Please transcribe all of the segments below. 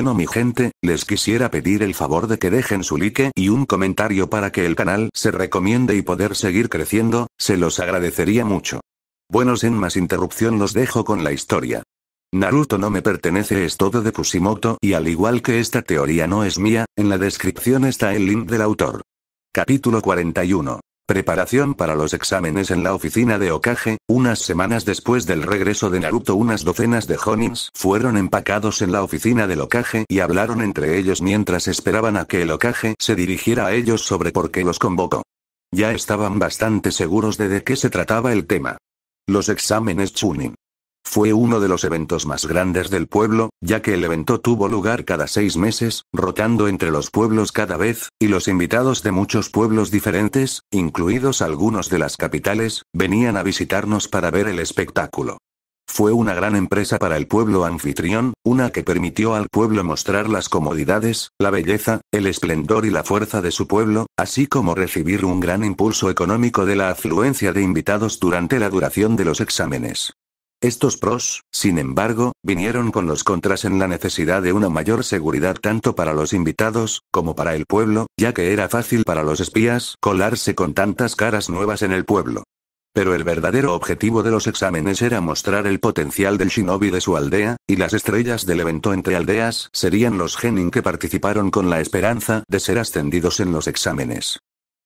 Bueno mi gente, les quisiera pedir el favor de que dejen su like y un comentario para que el canal se recomiende y poder seguir creciendo, se los agradecería mucho. Bueno sin más interrupción los dejo con la historia. Naruto no me pertenece es todo de Kushimoto y al igual que esta teoría no es mía, en la descripción está el link del autor. Capítulo 41. Preparación para los exámenes en la oficina de Okage, unas semanas después del regreso de Naruto unas docenas de Honins fueron empacados en la oficina del Okage y hablaron entre ellos mientras esperaban a que el Okage se dirigiera a ellos sobre por qué los convocó. Ya estaban bastante seguros de de qué se trataba el tema. Los exámenes Chunin. Fue uno de los eventos más grandes del pueblo, ya que el evento tuvo lugar cada seis meses, rotando entre los pueblos cada vez, y los invitados de muchos pueblos diferentes, incluidos algunos de las capitales, venían a visitarnos para ver el espectáculo. Fue una gran empresa para el pueblo anfitrión, una que permitió al pueblo mostrar las comodidades, la belleza, el esplendor y la fuerza de su pueblo, así como recibir un gran impulso económico de la afluencia de invitados durante la duración de los exámenes. Estos pros, sin embargo, vinieron con los contras en la necesidad de una mayor seguridad tanto para los invitados, como para el pueblo, ya que era fácil para los espías colarse con tantas caras nuevas en el pueblo. Pero el verdadero objetivo de los exámenes era mostrar el potencial del shinobi de su aldea, y las estrellas del evento entre aldeas serían los genin que participaron con la esperanza de ser ascendidos en los exámenes.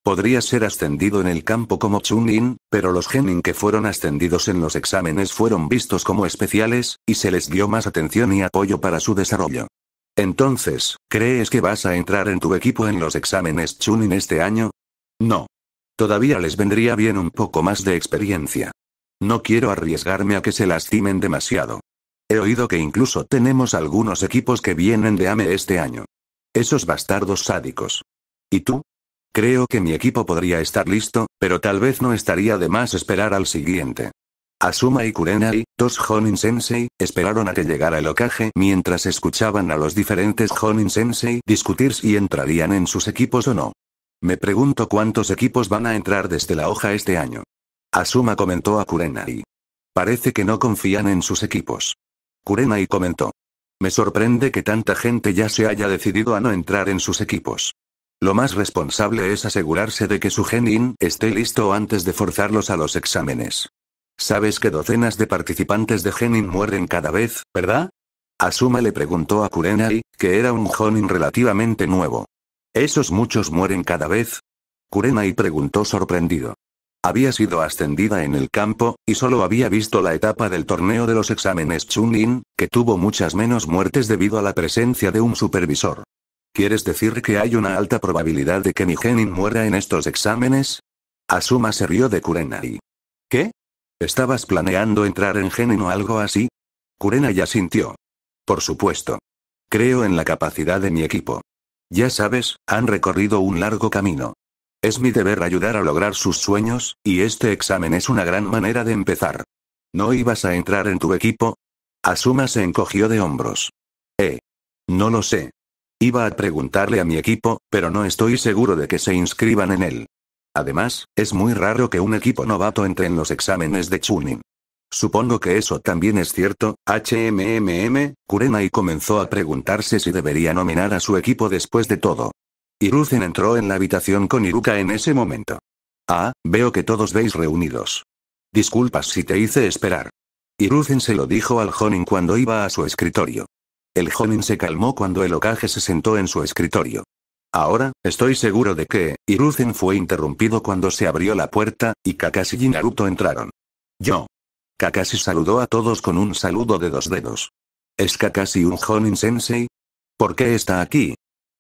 Podría ser ascendido en el campo como Chunin, pero los genin que fueron ascendidos en los exámenes fueron vistos como especiales, y se les dio más atención y apoyo para su desarrollo. Entonces, ¿crees que vas a entrar en tu equipo en los exámenes Chunin este año? No. Todavía les vendría bien un poco más de experiencia. No quiero arriesgarme a que se lastimen demasiado. He oído que incluso tenemos algunos equipos que vienen de AME este año. Esos bastardos sádicos. ¿Y tú? Creo que mi equipo podría estar listo, pero tal vez no estaría de más esperar al siguiente. Asuma y Kurenai, dos Honin Sensei, esperaron a que llegara el ocaje mientras escuchaban a los diferentes Honin Sensei discutir si entrarían en sus equipos o no. Me pregunto cuántos equipos van a entrar desde la hoja este año. Asuma comentó a Kurenai. Parece que no confían en sus equipos. Kurenai comentó. Me sorprende que tanta gente ya se haya decidido a no entrar en sus equipos. Lo más responsable es asegurarse de que su genin esté listo antes de forzarlos a los exámenes. Sabes que docenas de participantes de genin mueren cada vez, ¿verdad? Asuma le preguntó a Kurenai, que era un jonin relativamente nuevo. ¿Esos muchos mueren cada vez? Kurenai preguntó sorprendido. Había sido ascendida en el campo, y solo había visto la etapa del torneo de los exámenes Chunin, que tuvo muchas menos muertes debido a la presencia de un supervisor. ¿Quieres decir que hay una alta probabilidad de que mi genin muera en estos exámenes? Asuma se rió de Kurena ¿Qué? ¿Estabas planeando entrar en genin o algo así? Kurena ya sintió. Por supuesto. Creo en la capacidad de mi equipo. Ya sabes, han recorrido un largo camino. Es mi deber ayudar a lograr sus sueños, y este examen es una gran manera de empezar. ¿No ibas a entrar en tu equipo? Asuma se encogió de hombros. Eh. No lo sé. Iba a preguntarle a mi equipo, pero no estoy seguro de que se inscriban en él. Además, es muy raro que un equipo novato entre en los exámenes de Chunin. Supongo que eso también es cierto, HMMM, y comenzó a preguntarse si debería nominar a su equipo después de todo. Iruzen entró en la habitación con Iruka en ese momento. Ah, veo que todos veis reunidos. Disculpas si te hice esperar. Iruzen se lo dijo al Jonin cuando iba a su escritorio. El joven se calmó cuando el Okage se sentó en su escritorio. Ahora, estoy seguro de que, Iruzen fue interrumpido cuando se abrió la puerta, y Kakashi y Naruto entraron. Yo. Kakashi saludó a todos con un saludo de dos dedos. ¿Es Kakashi un Honin Sensei? ¿Por qué está aquí?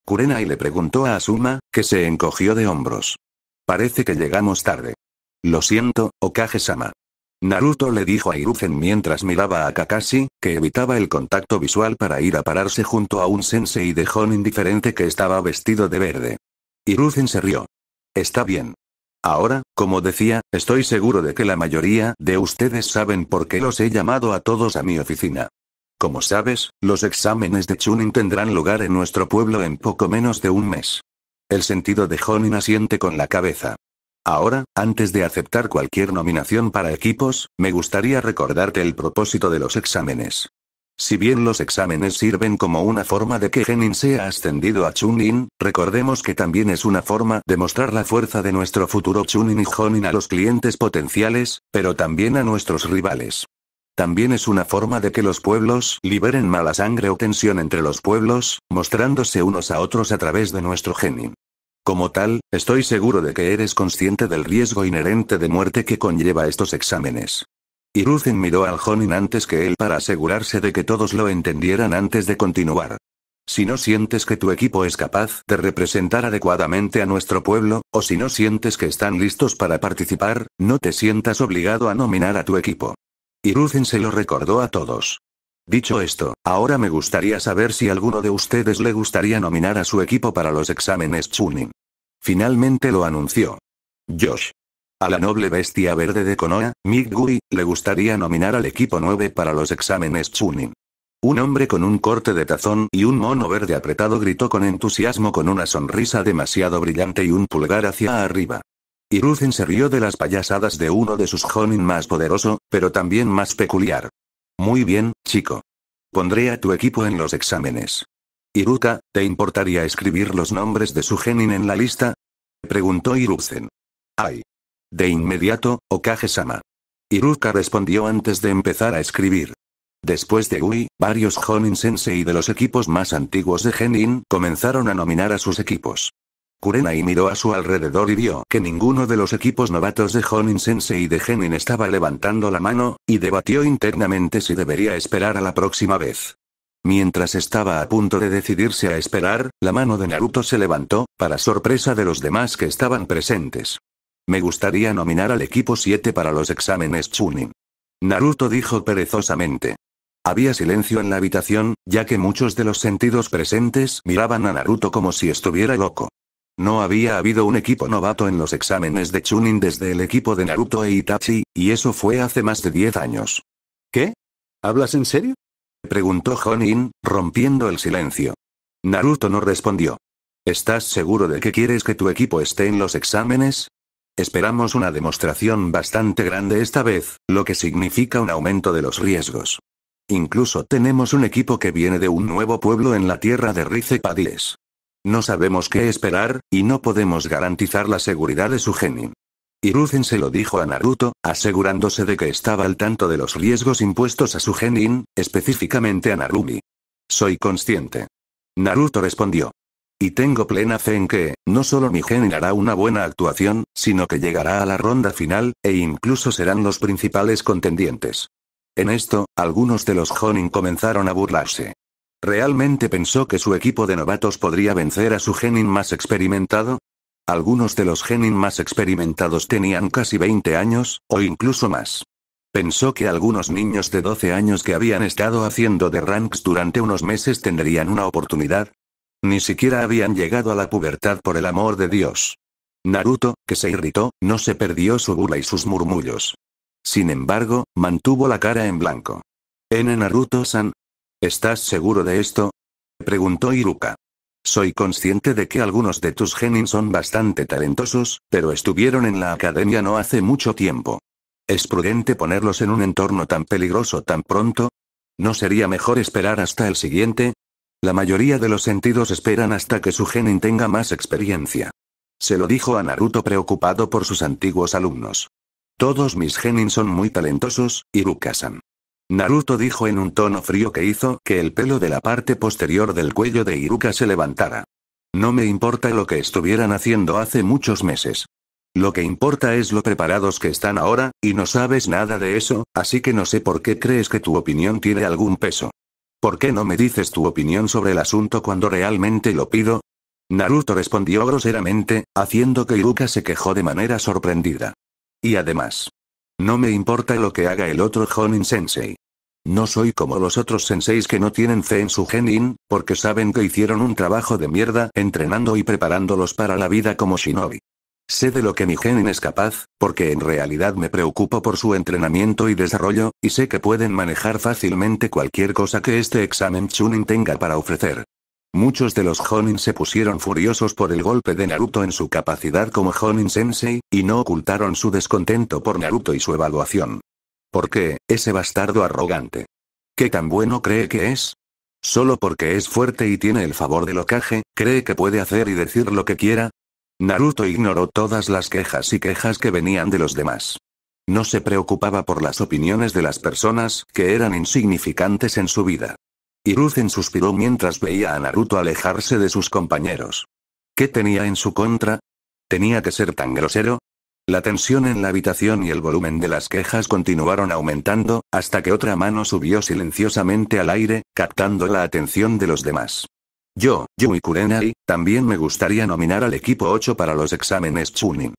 Kurenai le preguntó a Asuma, que se encogió de hombros. Parece que llegamos tarde. Lo siento, Okage-sama. Naruto le dijo a Hiruzen mientras miraba a Kakashi, que evitaba el contacto visual para ir a pararse junto a un sensei de Honin indiferente que estaba vestido de verde. Hiruzen se rió. Está bien. Ahora, como decía, estoy seguro de que la mayoría de ustedes saben por qué los he llamado a todos a mi oficina. Como sabes, los exámenes de Chunin tendrán lugar en nuestro pueblo en poco menos de un mes. El sentido de Honin asiente con la cabeza. Ahora, antes de aceptar cualquier nominación para equipos, me gustaría recordarte el propósito de los exámenes. Si bien los exámenes sirven como una forma de que Genin sea ascendido a Chunin, recordemos que también es una forma de mostrar la fuerza de nuestro futuro Chunin y Honin a los clientes potenciales, pero también a nuestros rivales. También es una forma de que los pueblos liberen mala sangre o tensión entre los pueblos, mostrándose unos a otros a través de nuestro Genin. Como tal, estoy seguro de que eres consciente del riesgo inherente de muerte que conlleva estos exámenes. Y miró al Jonin antes que él para asegurarse de que todos lo entendieran antes de continuar. Si no sientes que tu equipo es capaz de representar adecuadamente a nuestro pueblo, o si no sientes que están listos para participar, no te sientas obligado a nominar a tu equipo. Y se lo recordó a todos. Dicho esto, ahora me gustaría saber si alguno de ustedes le gustaría nominar a su equipo para los exámenes Chunin. Finalmente lo anunció. Josh. A la noble bestia verde de Konoha, Mick le gustaría nominar al equipo 9 para los exámenes Chunin. Un hombre con un corte de tazón y un mono verde apretado gritó con entusiasmo con una sonrisa demasiado brillante y un pulgar hacia arriba. Hiruzen se rió de las payasadas de uno de sus Jonin más poderoso, pero también más peculiar. Muy bien, chico. Pondré a tu equipo en los exámenes. Iruka, ¿te importaría escribir los nombres de su genin en la lista? Preguntó Iruzen. Ay. De inmediato, Okage-sama. Iruka respondió antes de empezar a escribir. Después de Ui, varios Honin-sensei de los equipos más antiguos de Genin comenzaron a nominar a sus equipos. Kurenai miró a su alrededor y vio que ninguno de los equipos novatos de Honin Sensei y de Genin estaba levantando la mano, y debatió internamente si debería esperar a la próxima vez. Mientras estaba a punto de decidirse a esperar, la mano de Naruto se levantó, para sorpresa de los demás que estaban presentes. Me gustaría nominar al equipo 7 para los exámenes Chunin. Naruto dijo perezosamente. Había silencio en la habitación, ya que muchos de los sentidos presentes miraban a Naruto como si estuviera loco. No había habido un equipo novato en los exámenes de Chunin desde el equipo de Naruto e Itachi, y eso fue hace más de 10 años. ¿Qué? ¿Hablas en serio? Preguntó Honin, rompiendo el silencio. Naruto no respondió. ¿Estás seguro de que quieres que tu equipo esté en los exámenes? Esperamos una demostración bastante grande esta vez, lo que significa un aumento de los riesgos. Incluso tenemos un equipo que viene de un nuevo pueblo en la tierra de Rice Padiles. No sabemos qué esperar, y no podemos garantizar la seguridad de su genin. Hiruzen se lo dijo a Naruto, asegurándose de que estaba al tanto de los riesgos impuestos a su genin, específicamente a Narumi. Soy consciente. Naruto respondió. Y tengo plena fe en que, no solo mi genin hará una buena actuación, sino que llegará a la ronda final, e incluso serán los principales contendientes. En esto, algunos de los Jonin comenzaron a burlarse. ¿Realmente pensó que su equipo de novatos podría vencer a su genin más experimentado? Algunos de los genin más experimentados tenían casi 20 años, o incluso más. Pensó que algunos niños de 12 años que habían estado haciendo de ranks durante unos meses tendrían una oportunidad. Ni siquiera habían llegado a la pubertad por el amor de Dios. Naruto, que se irritó, no se perdió su bula y sus murmullos. Sin embargo, mantuvo la cara en blanco. N. Naruto-san, ¿Estás seguro de esto? preguntó Iruka. Soy consciente de que algunos de tus genin son bastante talentosos, pero estuvieron en la academia no hace mucho tiempo. ¿Es prudente ponerlos en un entorno tan peligroso tan pronto? ¿No sería mejor esperar hasta el siguiente? La mayoría de los sentidos esperan hasta que su genin tenga más experiencia. Se lo dijo a Naruto preocupado por sus antiguos alumnos. Todos mis genin son muy talentosos, Iruka-san. Naruto dijo en un tono frío que hizo que el pelo de la parte posterior del cuello de Iruka se levantara. No me importa lo que estuvieran haciendo hace muchos meses. Lo que importa es lo preparados que están ahora, y no sabes nada de eso, así que no sé por qué crees que tu opinión tiene algún peso. ¿Por qué no me dices tu opinión sobre el asunto cuando realmente lo pido? Naruto respondió groseramente, haciendo que Iruka se quejó de manera sorprendida. Y además, no me importa lo que haga el otro honin Sensei. No soy como los otros senseis que no tienen fe en su genin, porque saben que hicieron un trabajo de mierda entrenando y preparándolos para la vida como shinobi. Sé de lo que mi genin es capaz, porque en realidad me preocupo por su entrenamiento y desarrollo, y sé que pueden manejar fácilmente cualquier cosa que este examen Chunin tenga para ofrecer. Muchos de los Jonin se pusieron furiosos por el golpe de Naruto en su capacidad como Jonin-sensei, y no ocultaron su descontento por Naruto y su evaluación. ¿Por qué, ese bastardo arrogante? ¿Qué tan bueno cree que es? Solo porque es fuerte y tiene el favor del Okage, ¿cree que puede hacer y decir lo que quiera? Naruto ignoró todas las quejas y quejas que venían de los demás. No se preocupaba por las opiniones de las personas que eran insignificantes en su vida. Hiruzen suspiró mientras veía a Naruto alejarse de sus compañeros. ¿Qué tenía en su contra? ¿Tenía que ser tan grosero? La tensión en la habitación y el volumen de las quejas continuaron aumentando, hasta que otra mano subió silenciosamente al aire, captando la atención de los demás. Yo, y Kurenai, también me gustaría nominar al equipo 8 para los exámenes Chunin.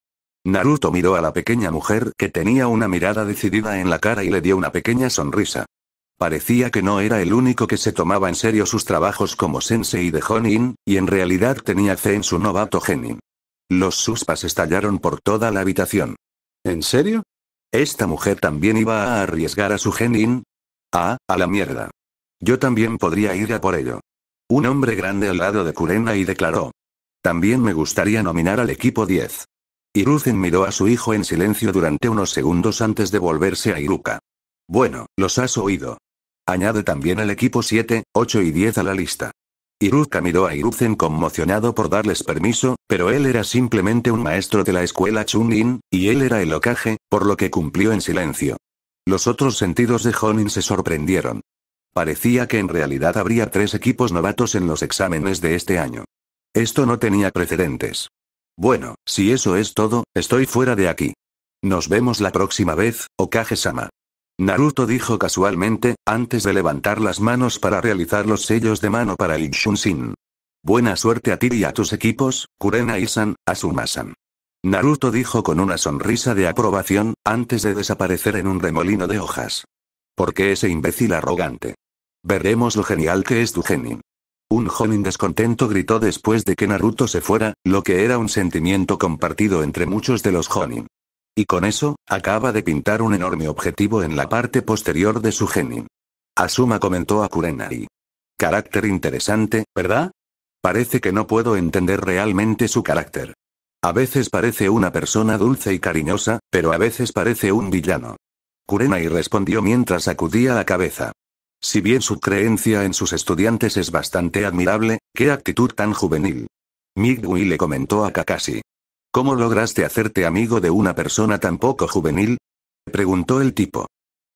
Naruto miró a la pequeña mujer que tenía una mirada decidida en la cara y le dio una pequeña sonrisa. Parecía que no era el único que se tomaba en serio sus trabajos como sensei de Honin, y en realidad tenía fe en su novato Genin. Los suspas estallaron por toda la habitación. ¿En serio? ¿Esta mujer también iba a arriesgar a su Genin? Ah, a la mierda. Yo también podría ir a por ello. Un hombre grande al lado de Kurena y declaró. También me gustaría nominar al equipo 10. Iruzen miró a su hijo en silencio durante unos segundos antes de volverse a Iruka. Bueno, los has oído. Añade también el equipo 7, 8 y 10 a la lista. Iruka miró a Hiruzen conmocionado por darles permiso, pero él era simplemente un maestro de la escuela Chunin, y él era el Okage, por lo que cumplió en silencio. Los otros sentidos de Honin se sorprendieron. Parecía que en realidad habría tres equipos novatos en los exámenes de este año. Esto no tenía precedentes. Bueno, si eso es todo, estoy fuera de aquí. Nos vemos la próxima vez, Okage-sama. Naruto dijo casualmente, antes de levantar las manos para realizar los sellos de mano para el Shunshin. Buena suerte a ti y a tus equipos, Kurena-san, Asuma-san. Naruto dijo con una sonrisa de aprobación, antes de desaparecer en un remolino de hojas. ¿Por qué ese imbécil arrogante? Veremos lo genial que es tu genin. Un jonin descontento gritó después de que Naruto se fuera, lo que era un sentimiento compartido entre muchos de los jonin. Y con eso, acaba de pintar un enorme objetivo en la parte posterior de su genin. Asuma comentó a Kurenai. Carácter interesante, ¿verdad? Parece que no puedo entender realmente su carácter. A veces parece una persona dulce y cariñosa, pero a veces parece un villano. Kurenai respondió mientras sacudía la cabeza. Si bien su creencia en sus estudiantes es bastante admirable, qué actitud tan juvenil. Migui le comentó a Kakashi. ¿Cómo lograste hacerte amigo de una persona tan poco juvenil? preguntó el tipo.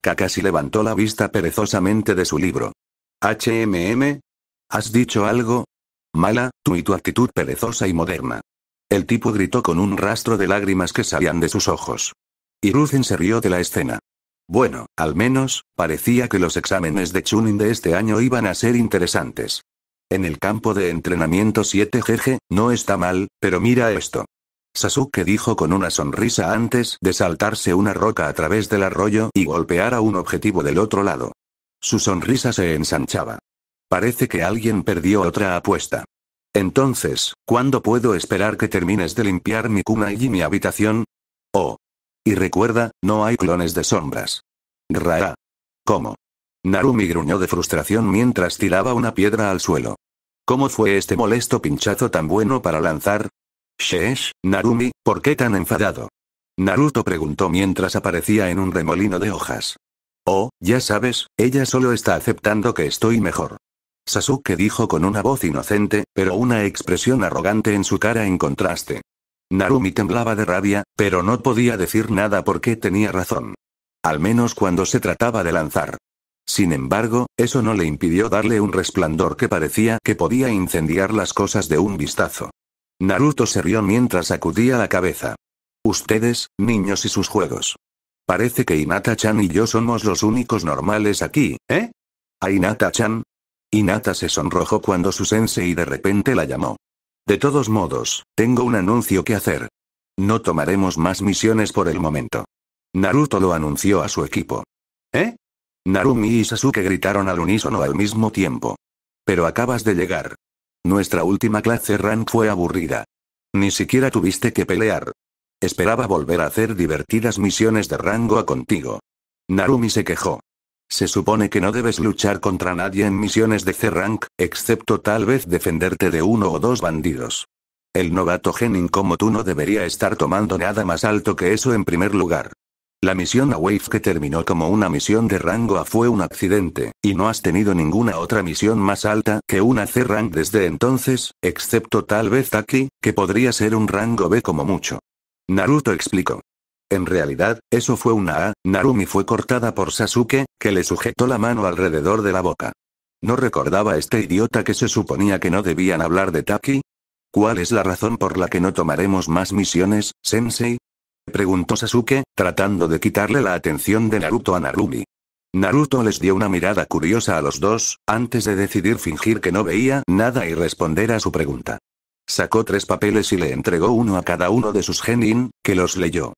Kakashi levantó la vista perezosamente de su libro. HMM. ¿Has dicho algo? Mala, tú y tu actitud perezosa y moderna. El tipo gritó con un rastro de lágrimas que salían de sus ojos. Ruthin se rió de la escena. Bueno, al menos, parecía que los exámenes de Chunin de este año iban a ser interesantes. En el campo de entrenamiento 7GG, no está mal, pero mira esto. Sasuke dijo con una sonrisa antes de saltarse una roca a través del arroyo y golpear a un objetivo del otro lado. Su sonrisa se ensanchaba. Parece que alguien perdió otra apuesta. Entonces, ¿cuándo puedo esperar que termines de limpiar mi cuna y mi habitación? Oh. Y recuerda, no hay clones de sombras. Rara. ¿Cómo? Narumi gruñó de frustración mientras tiraba una piedra al suelo. ¿Cómo fue este molesto pinchazo tan bueno para lanzar? Shesh, Narumi, ¿por qué tan enfadado? Naruto preguntó mientras aparecía en un remolino de hojas. Oh, ya sabes, ella solo está aceptando que estoy mejor. Sasuke dijo con una voz inocente, pero una expresión arrogante en su cara en contraste. Narumi temblaba de rabia, pero no podía decir nada porque tenía razón. Al menos cuando se trataba de lanzar. Sin embargo, eso no le impidió darle un resplandor que parecía que podía incendiar las cosas de un vistazo. Naruto se rió mientras sacudía la cabeza. Ustedes, niños y sus juegos. Parece que inata chan y yo somos los únicos normales aquí, ¿eh? Inata Hinata-chan? Inata se sonrojó cuando su sensei de repente la llamó. De todos modos, tengo un anuncio que hacer. No tomaremos más misiones por el momento. Naruto lo anunció a su equipo. ¿Eh? Narumi y Sasuke gritaron al unísono al mismo tiempo. Pero acabas de llegar, nuestra última clase rank fue aburrida. Ni siquiera tuviste que pelear. Esperaba volver a hacer divertidas misiones de rango contigo. Narumi se quejó. Se supone que no debes luchar contra nadie en misiones de C-Rank, excepto tal vez defenderte de uno o dos bandidos. El novato genin como tú no debería estar tomando nada más alto que eso en primer lugar. La misión a Wave que terminó como una misión de rango A fue un accidente, y no has tenido ninguna otra misión más alta que una C-Rank desde entonces, excepto tal vez Taki, que podría ser un rango B como mucho. Naruto explicó. En realidad, eso fue una A, Narumi fue cortada por Sasuke, que le sujetó la mano alrededor de la boca. ¿No recordaba este idiota que se suponía que no debían hablar de Taki? ¿Cuál es la razón por la que no tomaremos más misiones, Sensei? preguntó Sasuke, tratando de quitarle la atención de Naruto a Narumi. Naruto les dio una mirada curiosa a los dos, antes de decidir fingir que no veía nada y responder a su pregunta. Sacó tres papeles y le entregó uno a cada uno de sus genin, que los leyó.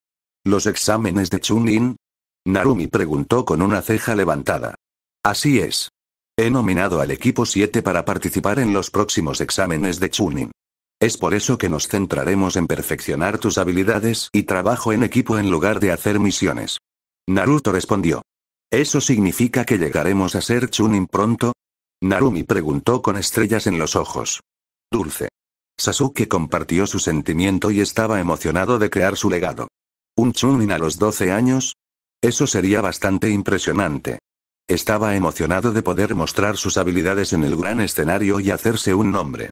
¿Los exámenes de Chunin? Narumi preguntó con una ceja levantada. Así es. He nominado al equipo 7 para participar en los próximos exámenes de Chunin. Es por eso que nos centraremos en perfeccionar tus habilidades y trabajo en equipo en lugar de hacer misiones. Naruto respondió. ¿Eso significa que llegaremos a ser Chunin pronto? Narumi preguntó con estrellas en los ojos. Dulce. Sasuke compartió su sentimiento y estaba emocionado de crear su legado. ¿Un Chunin a los 12 años? Eso sería bastante impresionante. Estaba emocionado de poder mostrar sus habilidades en el gran escenario y hacerse un nombre.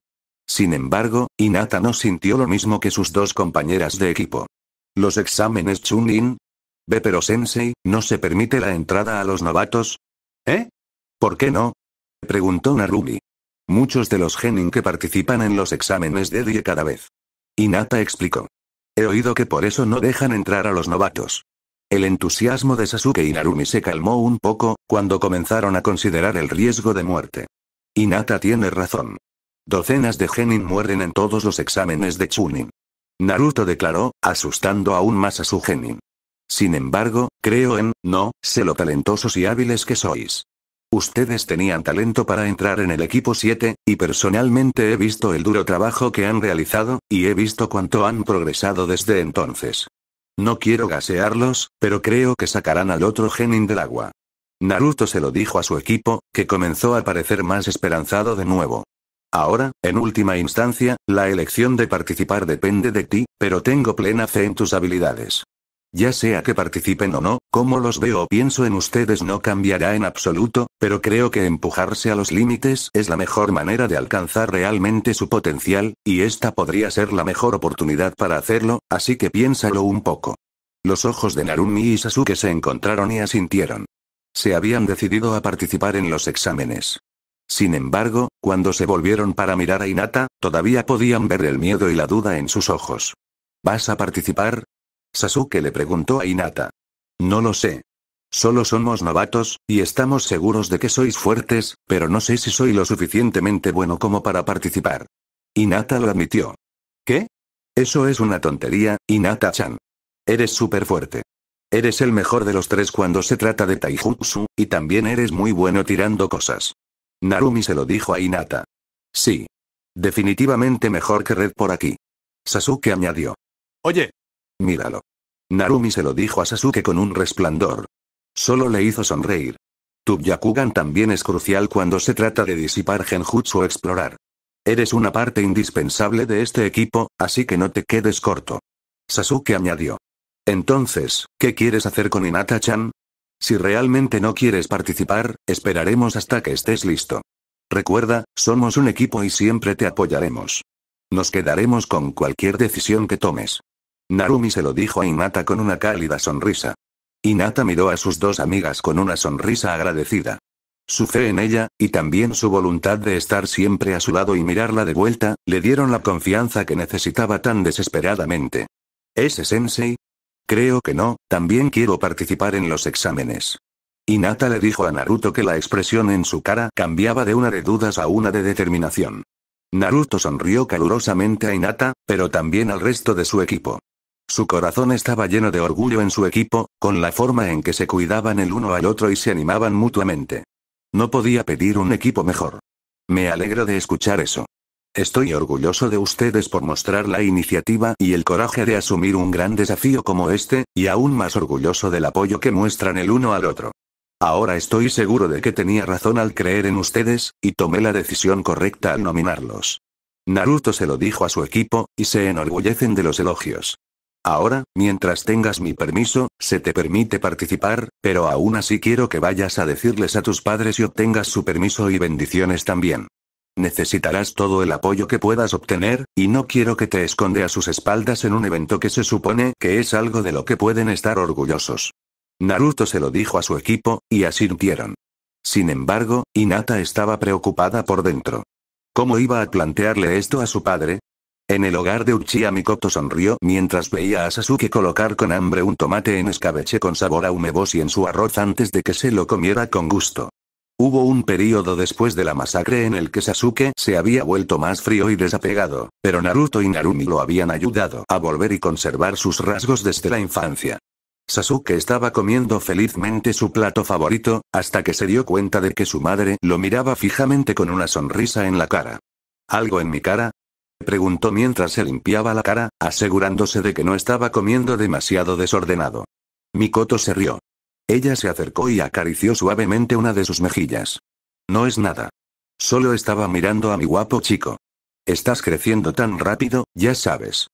Sin embargo, Inata no sintió lo mismo que sus dos compañeras de equipo. Los exámenes Chunin. Ve pero Sensei, ¿no se permite la entrada a los novatos? ¿Eh? ¿Por qué no? Preguntó Narumi. Muchos de los genin que participan en los exámenes de die cada vez. Inata explicó. He oído que por eso no dejan entrar a los novatos. El entusiasmo de Sasuke y Narumi se calmó un poco, cuando comenzaron a considerar el riesgo de muerte. Inata tiene razón. Docenas de genin mueren en todos los exámenes de Chunin. Naruto declaró, asustando aún más a su genin. Sin embargo, creo en, no, sé lo talentosos y hábiles que sois. Ustedes tenían talento para entrar en el equipo 7, y personalmente he visto el duro trabajo que han realizado, y he visto cuánto han progresado desde entonces. No quiero gasearlos, pero creo que sacarán al otro genin del agua. Naruto se lo dijo a su equipo, que comenzó a parecer más esperanzado de nuevo. Ahora, en última instancia, la elección de participar depende de ti, pero tengo plena fe en tus habilidades. Ya sea que participen o no, como los veo o pienso en ustedes no cambiará en absoluto, pero creo que empujarse a los límites es la mejor manera de alcanzar realmente su potencial, y esta podría ser la mejor oportunidad para hacerlo, así que piénsalo un poco. Los ojos de Narumi y Sasuke se encontraron y asintieron. Se habían decidido a participar en los exámenes. Sin embargo, cuando se volvieron para mirar a Inata, todavía podían ver el miedo y la duda en sus ojos. ¿Vas a participar? Sasuke le preguntó a Inata. No lo sé. Solo somos novatos, y estamos seguros de que sois fuertes, pero no sé si soy lo suficientemente bueno como para participar. Inata lo admitió. ¿Qué? Eso es una tontería, Inata-chan. Eres súper fuerte. Eres el mejor de los tres cuando se trata de taijutsu, y también eres muy bueno tirando cosas. Narumi se lo dijo a Hinata. Sí. Definitivamente mejor que Red por aquí. Sasuke añadió. Oye. Míralo. Narumi se lo dijo a Sasuke con un resplandor. Solo le hizo sonreír. Tu Yakugan también es crucial cuando se trata de disipar genjutsu o explorar. Eres una parte indispensable de este equipo, así que no te quedes corto. Sasuke añadió. Entonces, ¿qué quieres hacer con Hinata-chan? Si realmente no quieres participar, esperaremos hasta que estés listo. Recuerda, somos un equipo y siempre te apoyaremos. Nos quedaremos con cualquier decisión que tomes. Narumi se lo dijo a Inata con una cálida sonrisa. Inata miró a sus dos amigas con una sonrisa agradecida. Su fe en ella, y también su voluntad de estar siempre a su lado y mirarla de vuelta, le dieron la confianza que necesitaba tan desesperadamente. Ese sensei, Creo que no, también quiero participar en los exámenes. Hinata le dijo a Naruto que la expresión en su cara cambiaba de una de dudas a una de determinación. Naruto sonrió calurosamente a Hinata, pero también al resto de su equipo. Su corazón estaba lleno de orgullo en su equipo, con la forma en que se cuidaban el uno al otro y se animaban mutuamente. No podía pedir un equipo mejor. Me alegro de escuchar eso. Estoy orgulloso de ustedes por mostrar la iniciativa y el coraje de asumir un gran desafío como este, y aún más orgulloso del apoyo que muestran el uno al otro. Ahora estoy seguro de que tenía razón al creer en ustedes, y tomé la decisión correcta al nominarlos. Naruto se lo dijo a su equipo, y se enorgullecen de los elogios. Ahora, mientras tengas mi permiso, se te permite participar, pero aún así quiero que vayas a decirles a tus padres y obtengas su permiso y bendiciones también. Necesitarás todo el apoyo que puedas obtener, y no quiero que te esconde a sus espaldas en un evento que se supone que es algo de lo que pueden estar orgullosos. Naruto se lo dijo a su equipo, y asintieron. Sin embargo, Inata estaba preocupada por dentro. ¿Cómo iba a plantearle esto a su padre? En el hogar de Uchiha Mikoto sonrió mientras veía a Sasuke colocar con hambre un tomate en escabeche con sabor a y en su arroz antes de que se lo comiera con gusto. Hubo un periodo después de la masacre en el que Sasuke se había vuelto más frío y desapegado, pero Naruto y Narumi lo habían ayudado a volver y conservar sus rasgos desde la infancia. Sasuke estaba comiendo felizmente su plato favorito, hasta que se dio cuenta de que su madre lo miraba fijamente con una sonrisa en la cara. ¿Algo en mi cara? preguntó mientras se limpiaba la cara, asegurándose de que no estaba comiendo demasiado desordenado. Mikoto se rió. Ella se acercó y acarició suavemente una de sus mejillas. No es nada. Solo estaba mirando a mi guapo chico. Estás creciendo tan rápido, ya sabes.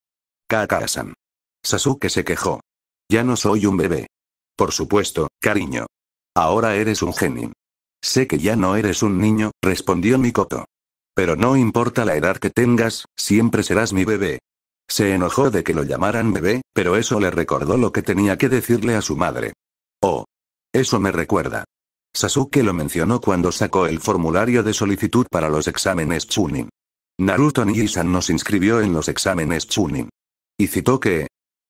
Kakasan. Sasuke se quejó. Ya no soy un bebé. Por supuesto, cariño. Ahora eres un genin. Sé que ya no eres un niño, respondió Mikoto. Pero no importa la edad que tengas, siempre serás mi bebé. Se enojó de que lo llamaran bebé, pero eso le recordó lo que tenía que decirle a su madre. Eso me recuerda. Sasuke lo mencionó cuando sacó el formulario de solicitud para los exámenes Chunin. Naruto Nijisan nos inscribió en los exámenes Chunin. Y citó que...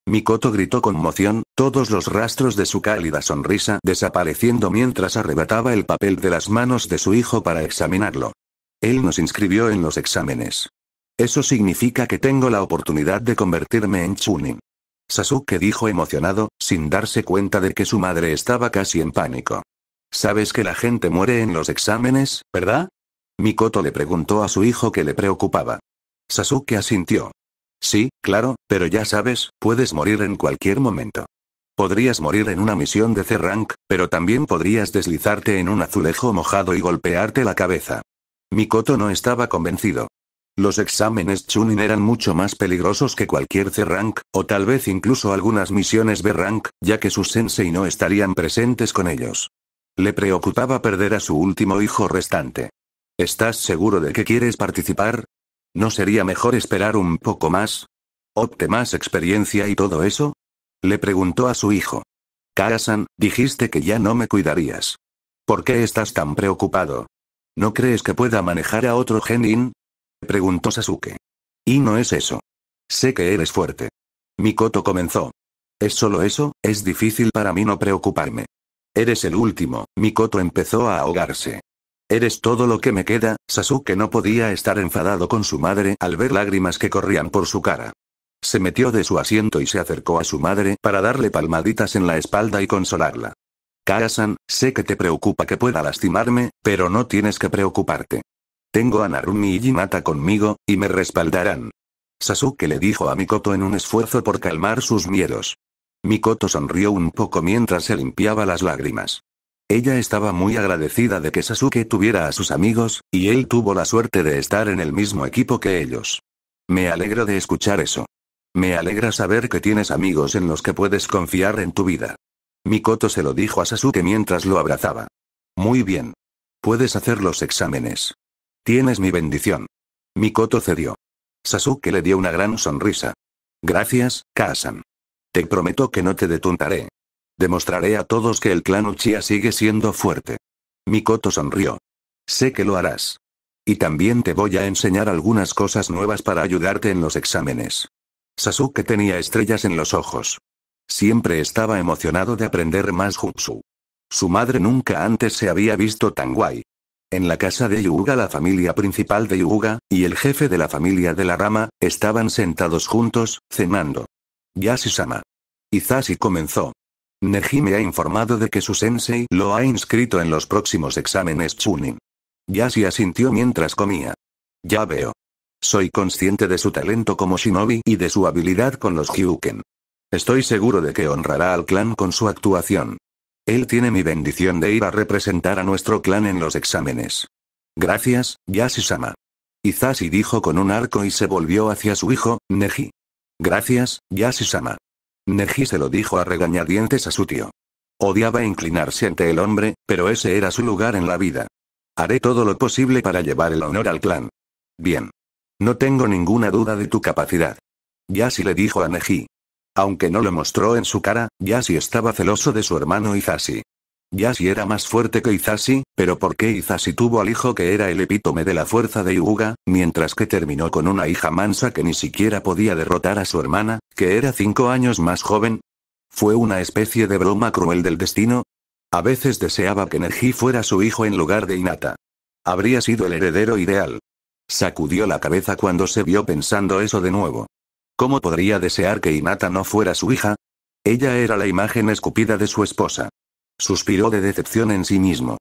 Mikoto gritó con emoción, todos los rastros de su cálida sonrisa desapareciendo mientras arrebataba el papel de las manos de su hijo para examinarlo. Él nos inscribió en los exámenes. Eso significa que tengo la oportunidad de convertirme en Chunin. Sasuke dijo emocionado, sin darse cuenta de que su madre estaba casi en pánico. ¿Sabes que la gente muere en los exámenes, verdad? Mikoto le preguntó a su hijo que le preocupaba. Sasuke asintió. Sí, claro, pero ya sabes, puedes morir en cualquier momento. Podrías morir en una misión de C-Rank, pero también podrías deslizarte en un azulejo mojado y golpearte la cabeza. Mikoto no estaba convencido. Los exámenes Chunin eran mucho más peligrosos que cualquier C-Rank, o tal vez incluso algunas misiones B-Rank, ya que sus sensei no estarían presentes con ellos. Le preocupaba perder a su último hijo restante. ¿Estás seguro de que quieres participar? ¿No sería mejor esperar un poco más? ¿Opte más experiencia y todo eso? Le preguntó a su hijo. Kaasan, dijiste que ya no me cuidarías. ¿Por qué estás tan preocupado? ¿No crees que pueda manejar a otro genin? preguntó Sasuke. Y no es eso. Sé que eres fuerte. Mikoto comenzó. Es solo eso, es difícil para mí no preocuparme. Eres el último, Mikoto empezó a ahogarse. Eres todo lo que me queda, Sasuke no podía estar enfadado con su madre al ver lágrimas que corrían por su cara. Se metió de su asiento y se acercó a su madre para darle palmaditas en la espalda y consolarla. Kaasan, sé que te preocupa que pueda lastimarme, pero no tienes que preocuparte. Tengo a Narumi y Jinata conmigo, y me respaldarán. Sasuke le dijo a Mikoto en un esfuerzo por calmar sus miedos. Mikoto sonrió un poco mientras se limpiaba las lágrimas. Ella estaba muy agradecida de que Sasuke tuviera a sus amigos, y él tuvo la suerte de estar en el mismo equipo que ellos. Me alegro de escuchar eso. Me alegra saber que tienes amigos en los que puedes confiar en tu vida. Mikoto se lo dijo a Sasuke mientras lo abrazaba. Muy bien. Puedes hacer los exámenes. Tienes mi bendición. Mikoto cedió. Sasuke le dio una gran sonrisa. Gracias, Kasan. Te prometo que no te detuntaré. Demostraré a todos que el clan Uchiha sigue siendo fuerte. Mikoto sonrió. Sé que lo harás. Y también te voy a enseñar algunas cosas nuevas para ayudarte en los exámenes. Sasuke tenía estrellas en los ojos. Siempre estaba emocionado de aprender más jutsu. Su madre nunca antes se había visto tan guay. En la casa de Yuga la familia principal de Yuga, y el jefe de la familia de la rama, estaban sentados juntos, cenando. Yashi-sama. Izashi comenzó. me ha informado de que su sensei lo ha inscrito en los próximos exámenes Chunin. Yashi asintió mientras comía. Ya veo. Soy consciente de su talento como shinobi y de su habilidad con los Hyuken. Estoy seguro de que honrará al clan con su actuación. Él tiene mi bendición de ir a representar a nuestro clan en los exámenes. Gracias, Yasisama. sama Izashi dijo con un arco y se volvió hacia su hijo, Neji. Gracias, Yasisama. Neji se lo dijo a regañadientes a su tío. Odiaba inclinarse ante el hombre, pero ese era su lugar en la vida. Haré todo lo posible para llevar el honor al clan. Bien. No tengo ninguna duda de tu capacidad. Yashi le dijo a Neji. Aunque no lo mostró en su cara, Yashi estaba celoso de su hermano Izashi. Yashi era más fuerte que Izashi, pero ¿por qué Izashi tuvo al hijo que era el epítome de la fuerza de Yuga, mientras que terminó con una hija mansa que ni siquiera podía derrotar a su hermana, que era cinco años más joven? ¿Fue una especie de broma cruel del destino? A veces deseaba que Neji fuera su hijo en lugar de Inata. Habría sido el heredero ideal. Sacudió la cabeza cuando se vio pensando eso de nuevo. ¿Cómo podría desear que Inata no fuera su hija? Ella era la imagen escupida de su esposa. Suspiró de decepción en sí mismo.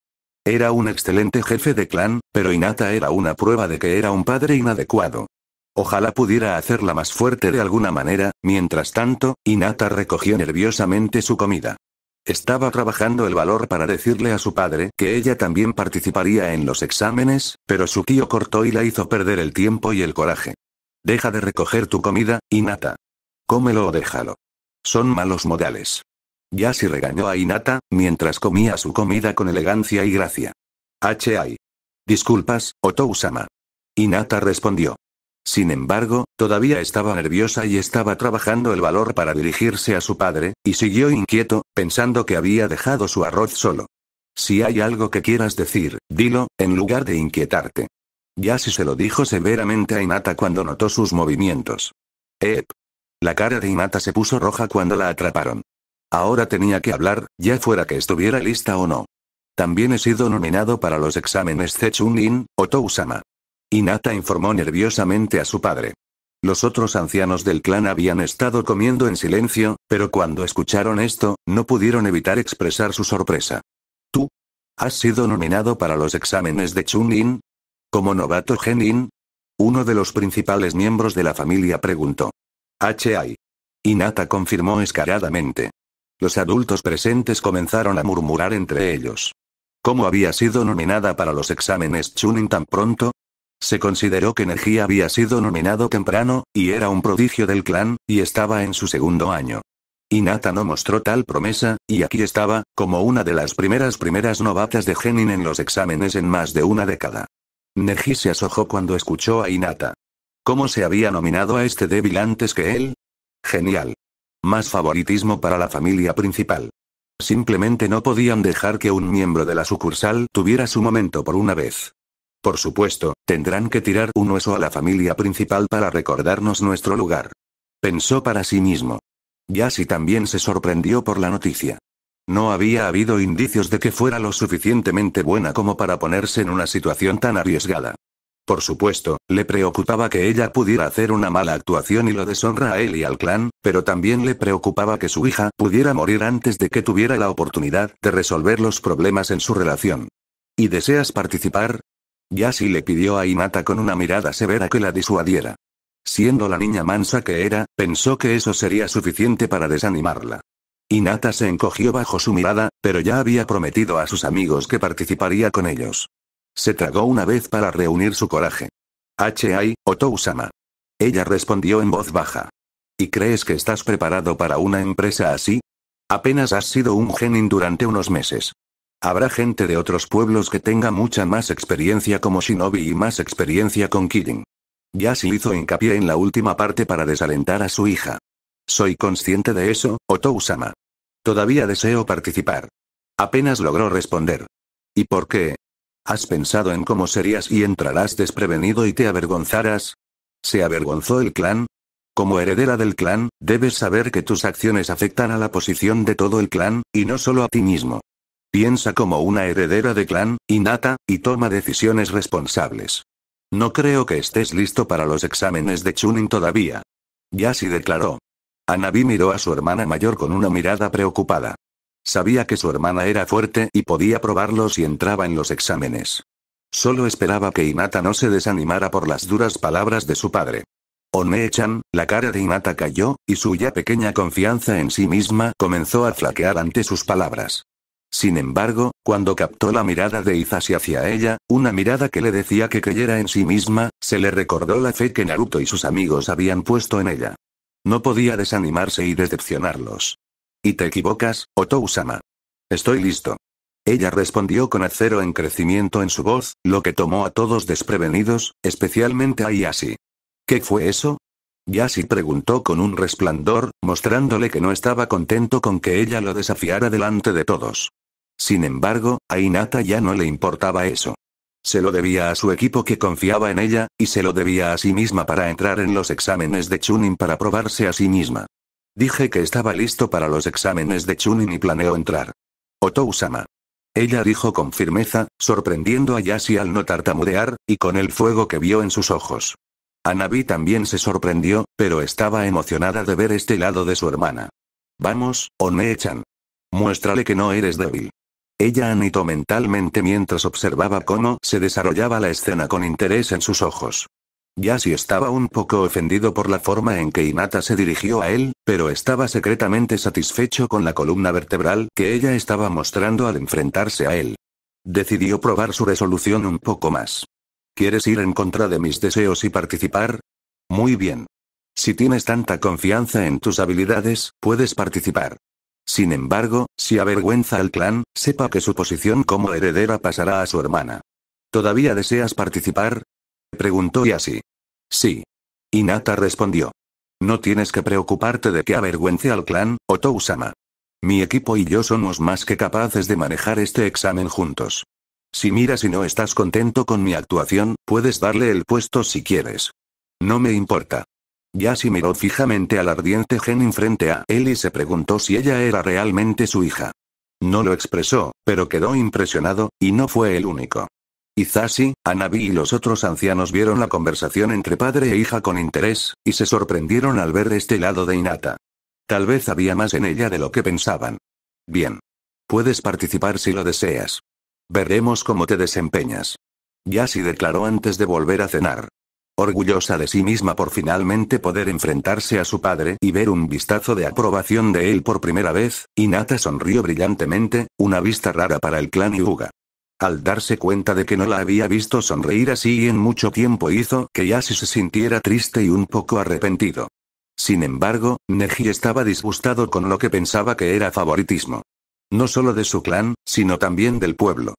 Era un excelente jefe de clan, pero Inata era una prueba de que era un padre inadecuado. Ojalá pudiera hacerla más fuerte de alguna manera, mientras tanto, Inata recogió nerviosamente su comida. Estaba trabajando el valor para decirle a su padre que ella también participaría en los exámenes, pero su tío cortó y la hizo perder el tiempo y el coraje. Deja de recoger tu comida, Inata. Cómelo o déjalo. Son malos modales. Yasi regañó a Inata, mientras comía su comida con elegancia y gracia. H.I. Disculpas, Otousama. Inata respondió. Sin embargo, todavía estaba nerviosa y estaba trabajando el valor para dirigirse a su padre, y siguió inquieto, pensando que había dejado su arroz solo. Si hay algo que quieras decir, dilo, en lugar de inquietarte. Yasi se lo dijo severamente a Inata cuando notó sus movimientos. Ep. La cara de Inata se puso roja cuando la atraparon. Ahora tenía que hablar, ya fuera que estuviera lista o no. También he sido nominado para los exámenes de Zechunin, o Tousama. Inata informó nerviosamente a su padre. Los otros ancianos del clan habían estado comiendo en silencio, pero cuando escucharon esto, no pudieron evitar expresar su sorpresa. ¿Tú? ¿Has sido nominado para los exámenes de Chunin, como novato Genin, uno de los principales miembros de la familia preguntó. H.I. Inata confirmó escaradamente. Los adultos presentes comenzaron a murmurar entre ellos. ¿Cómo había sido nominada para los exámenes Chunin tan pronto? Se consideró que Energía había sido nominado temprano, y era un prodigio del clan, y estaba en su segundo año. Inata no mostró tal promesa, y aquí estaba, como una de las primeras primeras novatas de Genin en los exámenes en más de una década. Neji se asojó cuando escuchó a Inata. ¿Cómo se había nominado a este débil antes que él? Genial. Más favoritismo para la familia principal. Simplemente no podían dejar que un miembro de la sucursal tuviera su momento por una vez. Por supuesto, tendrán que tirar un hueso a la familia principal para recordarnos nuestro lugar. Pensó para sí mismo. Yasi también se sorprendió por la noticia. No había habido indicios de que fuera lo suficientemente buena como para ponerse en una situación tan arriesgada. Por supuesto, le preocupaba que ella pudiera hacer una mala actuación y lo deshonra a él y al clan, pero también le preocupaba que su hija pudiera morir antes de que tuviera la oportunidad de resolver los problemas en su relación. ¿Y deseas participar? Yasi le pidió a Inata con una mirada severa que la disuadiera. Siendo la niña mansa que era, pensó que eso sería suficiente para desanimarla. Inata se encogió bajo su mirada, pero ya había prometido a sus amigos que participaría con ellos. Se tragó una vez para reunir su coraje. H.I. Otousama. Ella respondió en voz baja. ¿Y crees que estás preparado para una empresa así? Apenas has sido un genin durante unos meses. Habrá gente de otros pueblos que tenga mucha más experiencia como shinobi y más experiencia con Kirin. se hizo hincapié en la última parte para desalentar a su hija. Soy consciente de eso, Otousama. Todavía deseo participar. Apenas logró responder. ¿Y por qué? ¿Has pensado en cómo serías y entrarás desprevenido y te avergonzarás? ¿Se avergonzó el clan? Como heredera del clan, debes saber que tus acciones afectan a la posición de todo el clan, y no solo a ti mismo. Piensa como una heredera de clan, innata, y toma decisiones responsables. No creo que estés listo para los exámenes de Chunin todavía. Ya sí declaró. Anabi miró a su hermana mayor con una mirada preocupada. Sabía que su hermana era fuerte y podía probarlo si entraba en los exámenes. Solo esperaba que Inata no se desanimara por las duras palabras de su padre. onee chan la cara de Inata cayó, y su ya pequeña confianza en sí misma comenzó a flaquear ante sus palabras. Sin embargo, cuando captó la mirada de Izasi hacia ella, una mirada que le decía que creyera en sí misma, se le recordó la fe que Naruto y sus amigos habían puesto en ella. No podía desanimarse y decepcionarlos. Y te equivocas, Otousama. Estoy listo. Ella respondió con acero en crecimiento en su voz, lo que tomó a todos desprevenidos, especialmente a Yasi. ¿Qué fue eso? Yasi preguntó con un resplandor, mostrándole que no estaba contento con que ella lo desafiara delante de todos. Sin embargo, a Inata ya no le importaba eso. Se lo debía a su equipo que confiaba en ella, y se lo debía a sí misma para entrar en los exámenes de Chunin para probarse a sí misma. Dije que estaba listo para los exámenes de Chunin y planeo entrar. Otousama. Ella dijo con firmeza, sorprendiendo a Yashi al no tartamudear, y con el fuego que vio en sus ojos. Anabi también se sorprendió, pero estaba emocionada de ver este lado de su hermana. Vamos, One-chan. Muéstrale que no eres débil. Ella anitó mentalmente mientras observaba cómo se desarrollaba la escena con interés en sus ojos. Yasi estaba un poco ofendido por la forma en que Inata se dirigió a él, pero estaba secretamente satisfecho con la columna vertebral que ella estaba mostrando al enfrentarse a él. Decidió probar su resolución un poco más. ¿Quieres ir en contra de mis deseos y participar? Muy bien. Si tienes tanta confianza en tus habilidades, puedes participar. Sin embargo, si avergüenza al clan, sepa que su posición como heredera pasará a su hermana. ¿Todavía deseas participar? Preguntó y así. Sí. Inata respondió. No tienes que preocuparte de que avergüence al clan, Otousama. Mi equipo y yo somos más que capaces de manejar este examen juntos. Si miras y no estás contento con mi actuación, puedes darle el puesto si quieres. No me importa. Yasi miró fijamente al ardiente Genin frente a él y se preguntó si ella era realmente su hija. No lo expresó, pero quedó impresionado, y no fue el único. Izashi, Anabi y los otros ancianos vieron la conversación entre padre e hija con interés, y se sorprendieron al ver este lado de Inata. Tal vez había más en ella de lo que pensaban. Bien. Puedes participar si lo deseas. Veremos cómo te desempeñas. Yasi declaró antes de volver a cenar orgullosa de sí misma por finalmente poder enfrentarse a su padre y ver un vistazo de aprobación de él por primera vez, Inata sonrió brillantemente, una vista rara para el clan Yuga. Al darse cuenta de que no la había visto sonreír así en mucho tiempo hizo que Yashi se sintiera triste y un poco arrepentido. Sin embargo, Neji estaba disgustado con lo que pensaba que era favoritismo. No solo de su clan, sino también del pueblo.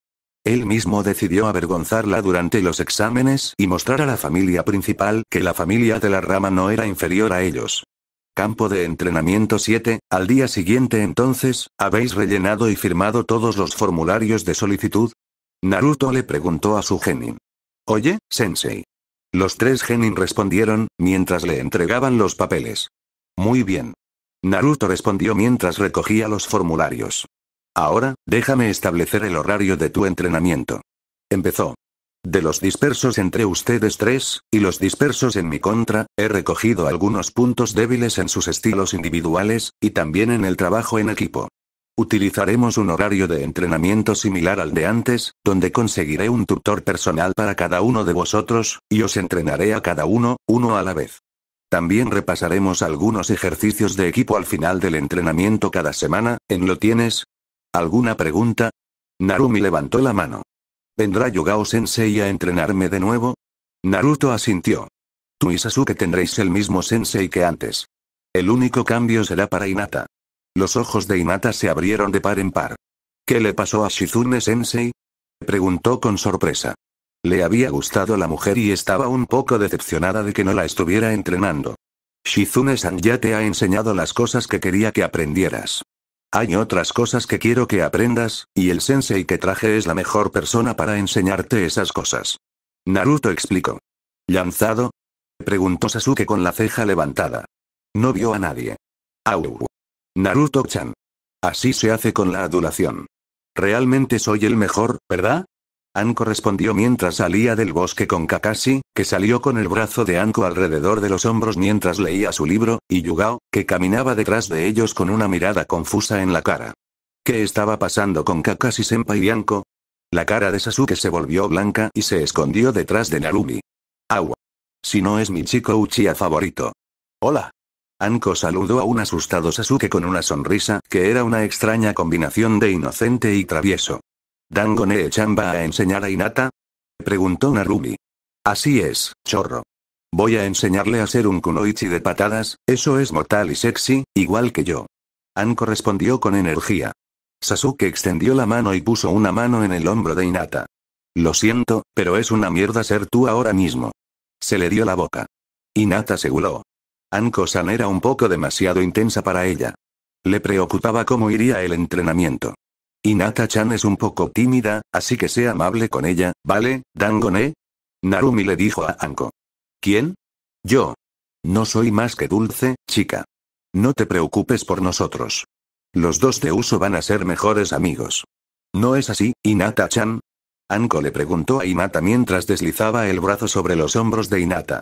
Él mismo decidió avergonzarla durante los exámenes y mostrar a la familia principal que la familia de la rama no era inferior a ellos. Campo de entrenamiento 7, al día siguiente entonces, ¿habéis rellenado y firmado todos los formularios de solicitud? Naruto le preguntó a su genin. Oye, Sensei. Los tres genin respondieron, mientras le entregaban los papeles. Muy bien. Naruto respondió mientras recogía los formularios. Ahora, déjame establecer el horario de tu entrenamiento. Empezó. De los dispersos entre ustedes tres, y los dispersos en mi contra, he recogido algunos puntos débiles en sus estilos individuales, y también en el trabajo en equipo. Utilizaremos un horario de entrenamiento similar al de antes, donde conseguiré un tutor personal para cada uno de vosotros, y os entrenaré a cada uno, uno a la vez. También repasaremos algunos ejercicios de equipo al final del entrenamiento cada semana, en lo tienes, ¿Alguna pregunta? Narumi levantó la mano. ¿Vendrá Yogao-sensei a entrenarme de nuevo? Naruto asintió. Tú y Sasuke tendréis el mismo sensei que antes. El único cambio será para Inata. Los ojos de Inata se abrieron de par en par. ¿Qué le pasó a Shizune-sensei? Preguntó con sorpresa. Le había gustado la mujer y estaba un poco decepcionada de que no la estuviera entrenando. Shizune-san ya te ha enseñado las cosas que quería que aprendieras. Hay otras cosas que quiero que aprendas, y el sensei que traje es la mejor persona para enseñarte esas cosas. Naruto explicó. ¿Lanzado? Preguntó Sasuke con la ceja levantada. No vio a nadie. Au. Naruto-chan. Así se hace con la adulación. Realmente soy el mejor, ¿verdad? Anko respondió mientras salía del bosque con Kakashi, que salió con el brazo de Anko alrededor de los hombros mientras leía su libro, y Yugao, que caminaba detrás de ellos con una mirada confusa en la cara. ¿Qué estaba pasando con Kakashi Senpai y Anko? La cara de Sasuke se volvió blanca y se escondió detrás de Narumi. Agua. Si no es mi chico Uchiha favorito. Hola. Anko saludó a un asustado Sasuke con una sonrisa que era una extraña combinación de inocente y travieso dangone chan va a enseñar a Inata? Preguntó Narumi. Así es, chorro. Voy a enseñarle a ser un kunoichi de patadas, eso es mortal y sexy, igual que yo. Anko respondió con energía. Sasuke extendió la mano y puso una mano en el hombro de Inata. Lo siento, pero es una mierda ser tú ahora mismo. Se le dio la boca. Inata se guló. Anko-san era un poco demasiado intensa para ella. Le preocupaba cómo iría el entrenamiento inata chan es un poco tímida, así que sé amable con ella, ¿vale, Dangone? Narumi le dijo a Anko. ¿Quién? Yo. No soy más que dulce, chica. No te preocupes por nosotros. Los dos de uso van a ser mejores amigos. ¿No es así, inata chan Anko le preguntó a Inata mientras deslizaba el brazo sobre los hombros de Inata.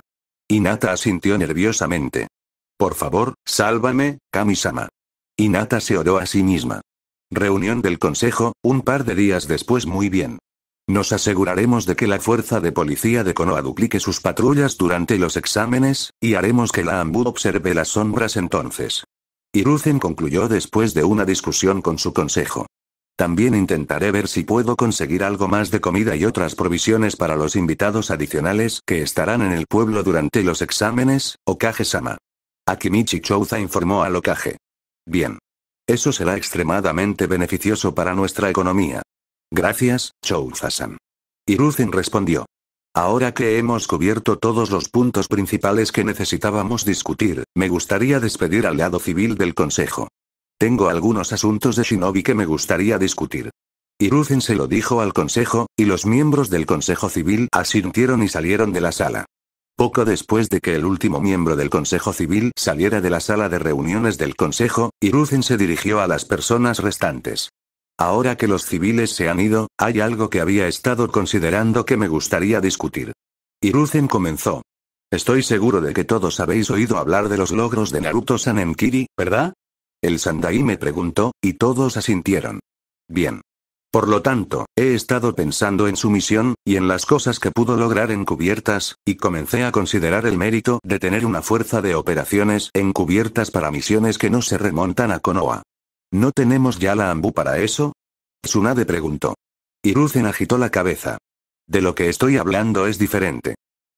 Inata asintió nerviosamente. Por favor, sálvame, Kamisama. Inata se oró a sí misma. Reunión del Consejo, un par de días después muy bien. Nos aseguraremos de que la fuerza de policía de Konoha duplique sus patrullas durante los exámenes, y haremos que la AMBU observe las sombras entonces. Iruzen concluyó después de una discusión con su consejo. También intentaré ver si puedo conseguir algo más de comida y otras provisiones para los invitados adicionales que estarán en el pueblo durante los exámenes, Okage-sama. Akimichi Chouza informó al Okage. Bien. Eso será extremadamente beneficioso para nuestra economía. Gracias, Chou Y Hiruzen respondió. Ahora que hemos cubierto todos los puntos principales que necesitábamos discutir, me gustaría despedir al lado civil del Consejo. Tengo algunos asuntos de Shinobi que me gustaría discutir. Hiruzen se lo dijo al Consejo, y los miembros del Consejo Civil asintieron y salieron de la sala. Poco después de que el último miembro del Consejo Civil saliera de la sala de reuniones del Consejo, Iruzen se dirigió a las personas restantes. Ahora que los civiles se han ido, hay algo que había estado considerando que me gustaría discutir. Iruzen comenzó. Estoy seguro de que todos habéis oído hablar de los logros de Naruto Sanenkiri, ¿verdad? El Sandai me preguntó, y todos asintieron. Bien. Por lo tanto, he estado pensando en su misión, y en las cosas que pudo lograr encubiertas, y comencé a considerar el mérito de tener una fuerza de operaciones encubiertas para misiones que no se remontan a Konoha. ¿No tenemos ya la Ambu para eso? Tsunade preguntó. Hiruzen agitó la cabeza. De lo que estoy hablando es diferente.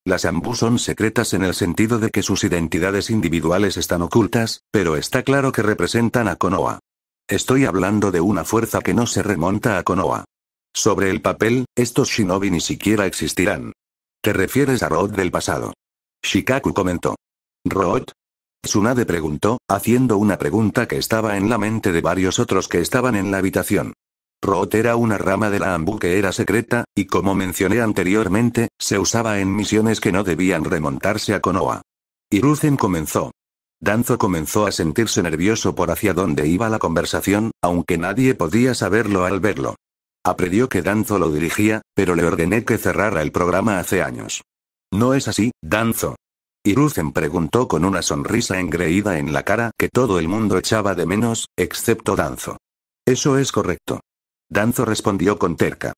Las Ambu son secretas en el sentido de que sus identidades individuales están ocultas, pero está claro que representan a Konoha. Estoy hablando de una fuerza que no se remonta a Konoha. Sobre el papel, estos shinobi ni siquiera existirán. Te refieres a Rod del pasado. Shikaku comentó. ¿Rod? Tsunade preguntó, haciendo una pregunta que estaba en la mente de varios otros que estaban en la habitación. Rod era una rama de la Ambu que era secreta, y como mencioné anteriormente, se usaba en misiones que no debían remontarse a Konoha. Iruzen comenzó. Danzo comenzó a sentirse nervioso por hacia dónde iba la conversación, aunque nadie podía saberlo al verlo. Aprendió que Danzo lo dirigía, pero le ordené que cerrara el programa hace años. ¿No es así, Danzo? Ruzen preguntó con una sonrisa engreída en la cara que todo el mundo echaba de menos, excepto Danzo. Eso es correcto. Danzo respondió con terca.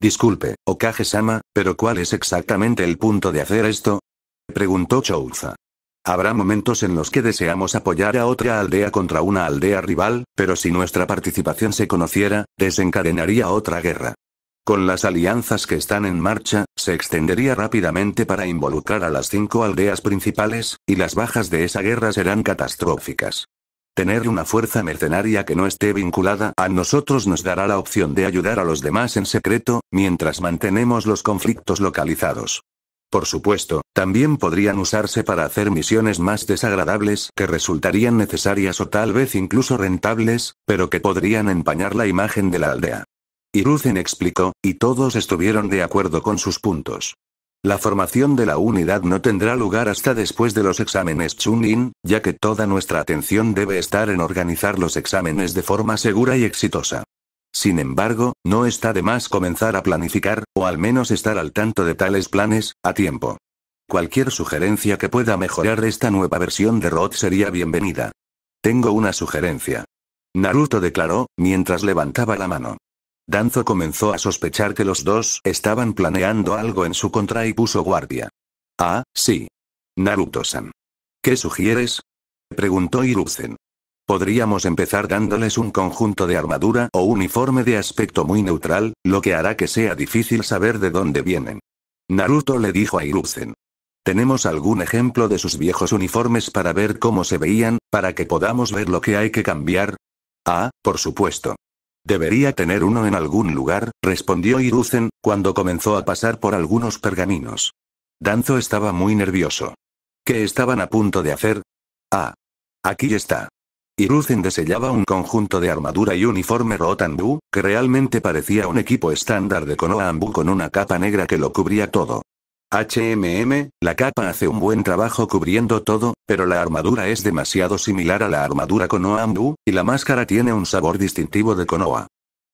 Disculpe, Okage-sama, pero ¿cuál es exactamente el punto de hacer esto? Preguntó Chouza. Habrá momentos en los que deseamos apoyar a otra aldea contra una aldea rival, pero si nuestra participación se conociera, desencadenaría otra guerra. Con las alianzas que están en marcha, se extendería rápidamente para involucrar a las cinco aldeas principales, y las bajas de esa guerra serán catastróficas. Tener una fuerza mercenaria que no esté vinculada a nosotros nos dará la opción de ayudar a los demás en secreto, mientras mantenemos los conflictos localizados. Por supuesto, también podrían usarse para hacer misiones más desagradables que resultarían necesarias o tal vez incluso rentables, pero que podrían empañar la imagen de la aldea. Y explicó, y todos estuvieron de acuerdo con sus puntos. La formación de la unidad no tendrá lugar hasta después de los exámenes Chunin, ya que toda nuestra atención debe estar en organizar los exámenes de forma segura y exitosa. Sin embargo, no está de más comenzar a planificar, o al menos estar al tanto de tales planes, a tiempo. Cualquier sugerencia que pueda mejorar esta nueva versión de Rod sería bienvenida. Tengo una sugerencia. Naruto declaró, mientras levantaba la mano. Danzo comenzó a sospechar que los dos estaban planeando algo en su contra y puso guardia. Ah, sí. Naruto-san. ¿Qué sugieres? Preguntó Hiruzen. Podríamos empezar dándoles un conjunto de armadura o uniforme de aspecto muy neutral, lo que hará que sea difícil saber de dónde vienen. Naruto le dijo a Hiruzen. ¿Tenemos algún ejemplo de sus viejos uniformes para ver cómo se veían, para que podamos ver lo que hay que cambiar? Ah, por supuesto. Debería tener uno en algún lugar, respondió Hiruzen, cuando comenzó a pasar por algunos pergaminos. Danzo estaba muy nervioso. ¿Qué estaban a punto de hacer? Ah. Aquí está. Hiruzen desellaba un conjunto de armadura y uniforme Rotanbu, que realmente parecía un equipo estándar de Konohambu con una capa negra que lo cubría todo. HMM, la capa hace un buen trabajo cubriendo todo, pero la armadura es demasiado similar a la armadura Konohambu, y la máscara tiene un sabor distintivo de Konoha.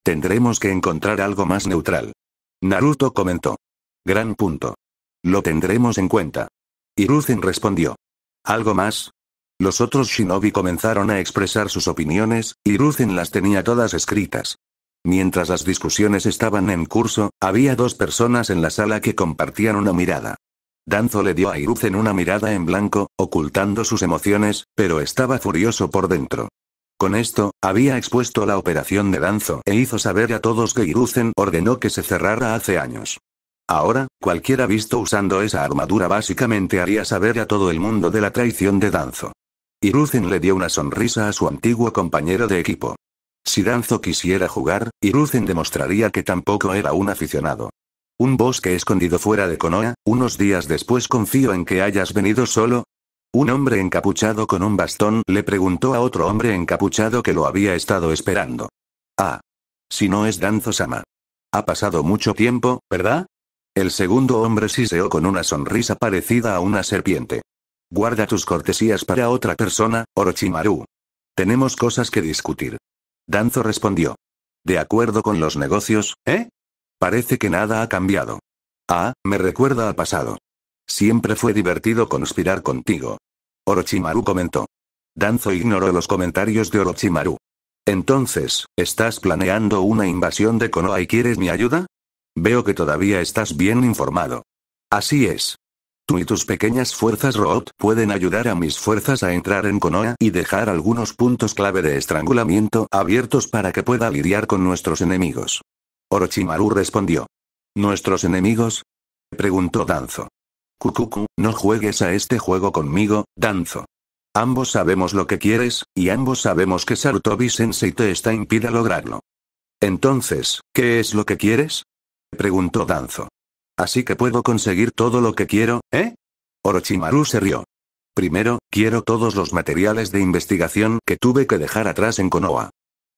Tendremos que encontrar algo más neutral. Naruto comentó. Gran punto. Lo tendremos en cuenta. Hiruzen respondió. ¿Algo más? Los otros shinobi comenzaron a expresar sus opiniones, y Ruzen las tenía todas escritas. Mientras las discusiones estaban en curso, había dos personas en la sala que compartían una mirada. Danzo le dio a Iruzen una mirada en blanco, ocultando sus emociones, pero estaba furioso por dentro. Con esto, había expuesto la operación de Danzo e hizo saber a todos que Iruzen ordenó que se cerrara hace años. Ahora, cualquiera visto usando esa armadura básicamente haría saber a todo el mundo de la traición de Danzo. Y le dio una sonrisa a su antiguo compañero de equipo. Si Danzo quisiera jugar, Iruzen demostraría que tampoco era un aficionado. Un bosque escondido fuera de Konoha, unos días después confío en que hayas venido solo. Un hombre encapuchado con un bastón le preguntó a otro hombre encapuchado que lo había estado esperando. Ah. Si no es Danzo-sama. Ha pasado mucho tiempo, ¿verdad? El segundo hombre siseó con una sonrisa parecida a una serpiente. Guarda tus cortesías para otra persona, Orochimaru. Tenemos cosas que discutir. Danzo respondió. De acuerdo con los negocios, ¿eh? Parece que nada ha cambiado. Ah, me recuerda al pasado. Siempre fue divertido conspirar contigo. Orochimaru comentó. Danzo ignoró los comentarios de Orochimaru. Entonces, ¿estás planeando una invasión de Konoha y quieres mi ayuda? Veo que todavía estás bien informado. Así es. Tú y tus pequeñas fuerzas Root pueden ayudar a mis fuerzas a entrar en Konoha y dejar algunos puntos clave de estrangulamiento abiertos para que pueda lidiar con nuestros enemigos. Orochimaru respondió. ¿Nuestros enemigos? Preguntó Danzo. Kukuku, no juegues a este juego conmigo, Danzo. Ambos sabemos lo que quieres, y ambos sabemos que Sarutobi Sensei te está impida lograrlo. Entonces, ¿qué es lo que quieres? Preguntó Danzo. Así que puedo conseguir todo lo que quiero, ¿eh? Orochimaru se rió. Primero, quiero todos los materiales de investigación que tuve que dejar atrás en Konoha.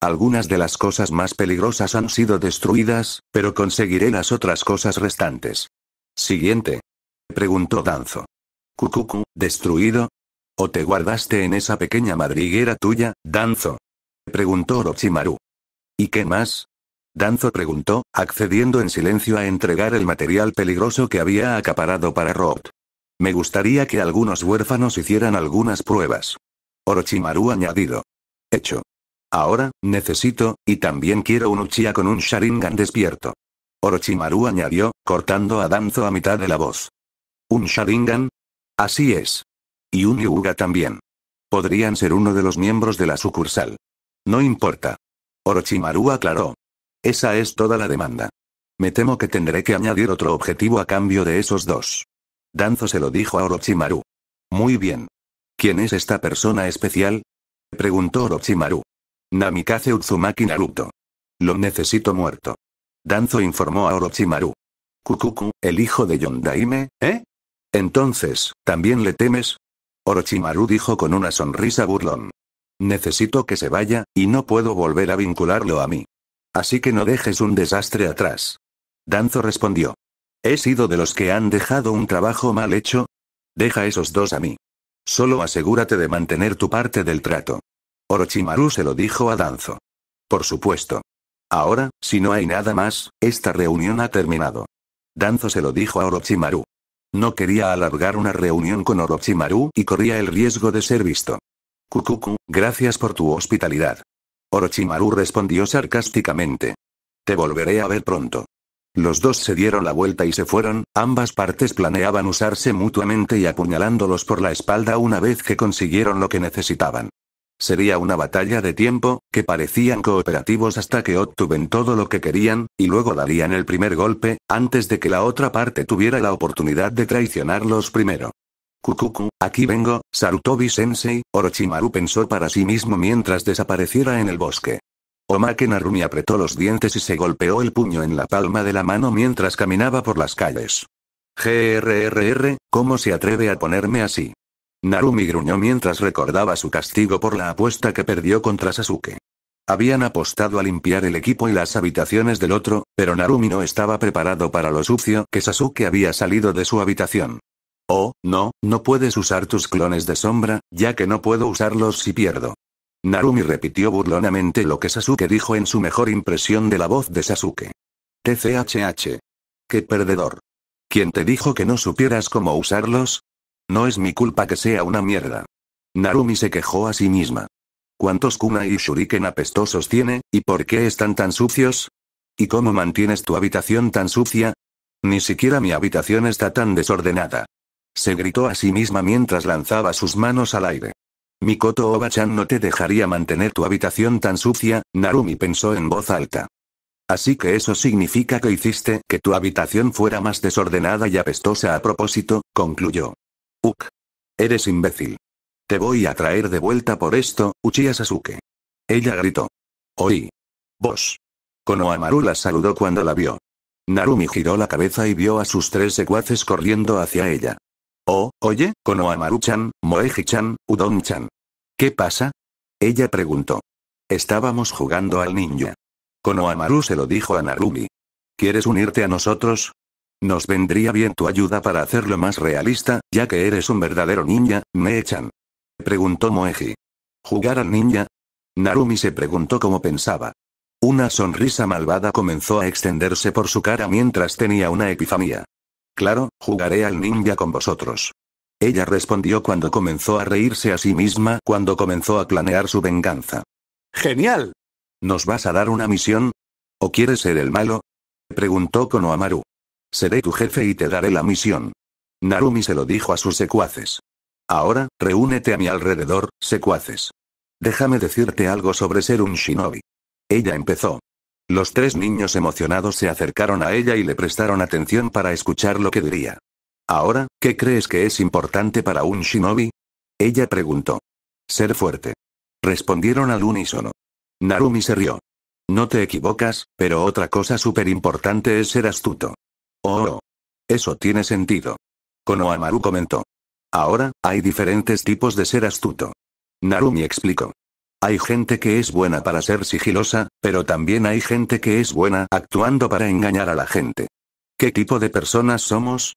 Algunas de las cosas más peligrosas han sido destruidas, pero conseguiré las otras cosas restantes. Siguiente. Preguntó Danzo. ¿Kukuku, ¿destruido? ¿O te guardaste en esa pequeña madriguera tuya, Danzo? Preguntó Orochimaru. ¿Y qué más? Danzo preguntó, accediendo en silencio a entregar el material peligroso que había acaparado para Rob. Me gustaría que algunos huérfanos hicieran algunas pruebas. Orochimaru añadido. Hecho. Ahora, necesito, y también quiero un Uchiha con un Sharingan despierto. Orochimaru añadió, cortando a Danzo a mitad de la voz. ¿Un Sharingan? Así es. Y un Yuga también. Podrían ser uno de los miembros de la sucursal. No importa. Orochimaru aclaró, esa es toda la demanda. Me temo que tendré que añadir otro objetivo a cambio de esos dos. Danzo se lo dijo a Orochimaru. Muy bien. ¿Quién es esta persona especial? Preguntó Orochimaru. Namikaze Uzumaki Naruto. Lo necesito muerto. Danzo informó a Orochimaru. Kukuku, el hijo de Yondaime, ¿eh? Entonces, ¿también le temes? Orochimaru dijo con una sonrisa burlón. Necesito que se vaya, y no puedo volver a vincularlo a mí. Así que no dejes un desastre atrás. Danzo respondió. ¿He sido de los que han dejado un trabajo mal hecho? Deja esos dos a mí. Solo asegúrate de mantener tu parte del trato. Orochimaru se lo dijo a Danzo. Por supuesto. Ahora, si no hay nada más, esta reunión ha terminado. Danzo se lo dijo a Orochimaru. No quería alargar una reunión con Orochimaru y corría el riesgo de ser visto. Kukuku, gracias por tu hospitalidad. Orochimaru respondió sarcásticamente. Te volveré a ver pronto. Los dos se dieron la vuelta y se fueron, ambas partes planeaban usarse mutuamente y apuñalándolos por la espalda una vez que consiguieron lo que necesitaban. Sería una batalla de tiempo, que parecían cooperativos hasta que obtuven todo lo que querían, y luego darían el primer golpe, antes de que la otra parte tuviera la oportunidad de traicionarlos primero. Kukuku, aquí vengo, Sarutobi-sensei, Orochimaru pensó para sí mismo mientras desapareciera en el bosque. Omake Narumi apretó los dientes y se golpeó el puño en la palma de la mano mientras caminaba por las calles. GRRR, ¿cómo se atreve a ponerme así? Narumi gruñó mientras recordaba su castigo por la apuesta que perdió contra Sasuke. Habían apostado a limpiar el equipo y las habitaciones del otro, pero Narumi no estaba preparado para lo sucio que Sasuke había salido de su habitación. Oh, no, no puedes usar tus clones de sombra, ya que no puedo usarlos si pierdo. Narumi repitió burlonamente lo que Sasuke dijo en su mejor impresión de la voz de Sasuke. TCHH. Qué perdedor. ¿Quién te dijo que no supieras cómo usarlos? No es mi culpa que sea una mierda. Narumi se quejó a sí misma. ¿Cuántos kunai y shuriken apestosos tiene, y por qué están tan sucios? ¿Y cómo mantienes tu habitación tan sucia? Ni siquiera mi habitación está tan desordenada. Se gritó a sí misma mientras lanzaba sus manos al aire. Mikoto Oba-chan no te dejaría mantener tu habitación tan sucia, Narumi pensó en voz alta. Así que eso significa que hiciste que tu habitación fuera más desordenada y apestosa a propósito, concluyó. Uk. Eres imbécil. Te voy a traer de vuelta por esto, Uchiha Sasuke. Ella gritó. Oí. Vos. Konohamaru la saludó cuando la vio. Narumi giró la cabeza y vio a sus tres secuaces corriendo hacia ella. Oh, oye, Konohamaru-chan, Moeji-chan, Udon-chan. ¿Qué pasa? Ella preguntó. Estábamos jugando al ninja. Konohamaru se lo dijo a Narumi. ¿Quieres unirte a nosotros? Nos vendría bien tu ayuda para hacerlo más realista, ya que eres un verdadero ninja, Mee-chan. Preguntó Moeji. ¿Jugar al ninja? Narumi se preguntó cómo pensaba. Una sonrisa malvada comenzó a extenderse por su cara mientras tenía una epifanía. Claro, jugaré al ninja con vosotros. Ella respondió cuando comenzó a reírse a sí misma, cuando comenzó a planear su venganza. ¡Genial! ¿Nos vas a dar una misión? ¿O quieres ser el malo? Preguntó Konohamaru. Seré tu jefe y te daré la misión. Narumi se lo dijo a sus secuaces. Ahora, reúnete a mi alrededor, secuaces. Déjame decirte algo sobre ser un shinobi. Ella empezó. Los tres niños emocionados se acercaron a ella y le prestaron atención para escuchar lo que diría. Ahora, ¿qué crees que es importante para un shinobi? Ella preguntó. Ser fuerte. Respondieron al unísono. Narumi se rió. No te equivocas, pero otra cosa súper importante es ser astuto. Oh, oh, Eso tiene sentido. Konohamaru comentó. Ahora, hay diferentes tipos de ser astuto. Narumi explicó. Hay gente que es buena para ser sigilosa, pero también hay gente que es buena actuando para engañar a la gente. ¿Qué tipo de personas somos?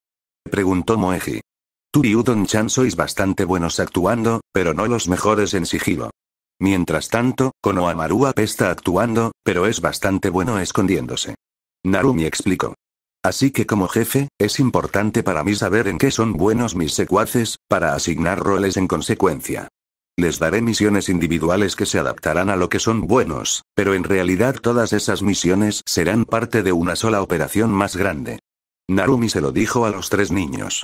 Preguntó Moeji. Tú y Udon-chan sois bastante buenos actuando, pero no los mejores en sigilo. Mientras tanto, Konohamaru apesta actuando, pero es bastante bueno escondiéndose. Narumi explicó. Así que como jefe, es importante para mí saber en qué son buenos mis secuaces, para asignar roles en consecuencia. Les daré misiones individuales que se adaptarán a lo que son buenos, pero en realidad todas esas misiones serán parte de una sola operación más grande. Narumi se lo dijo a los tres niños.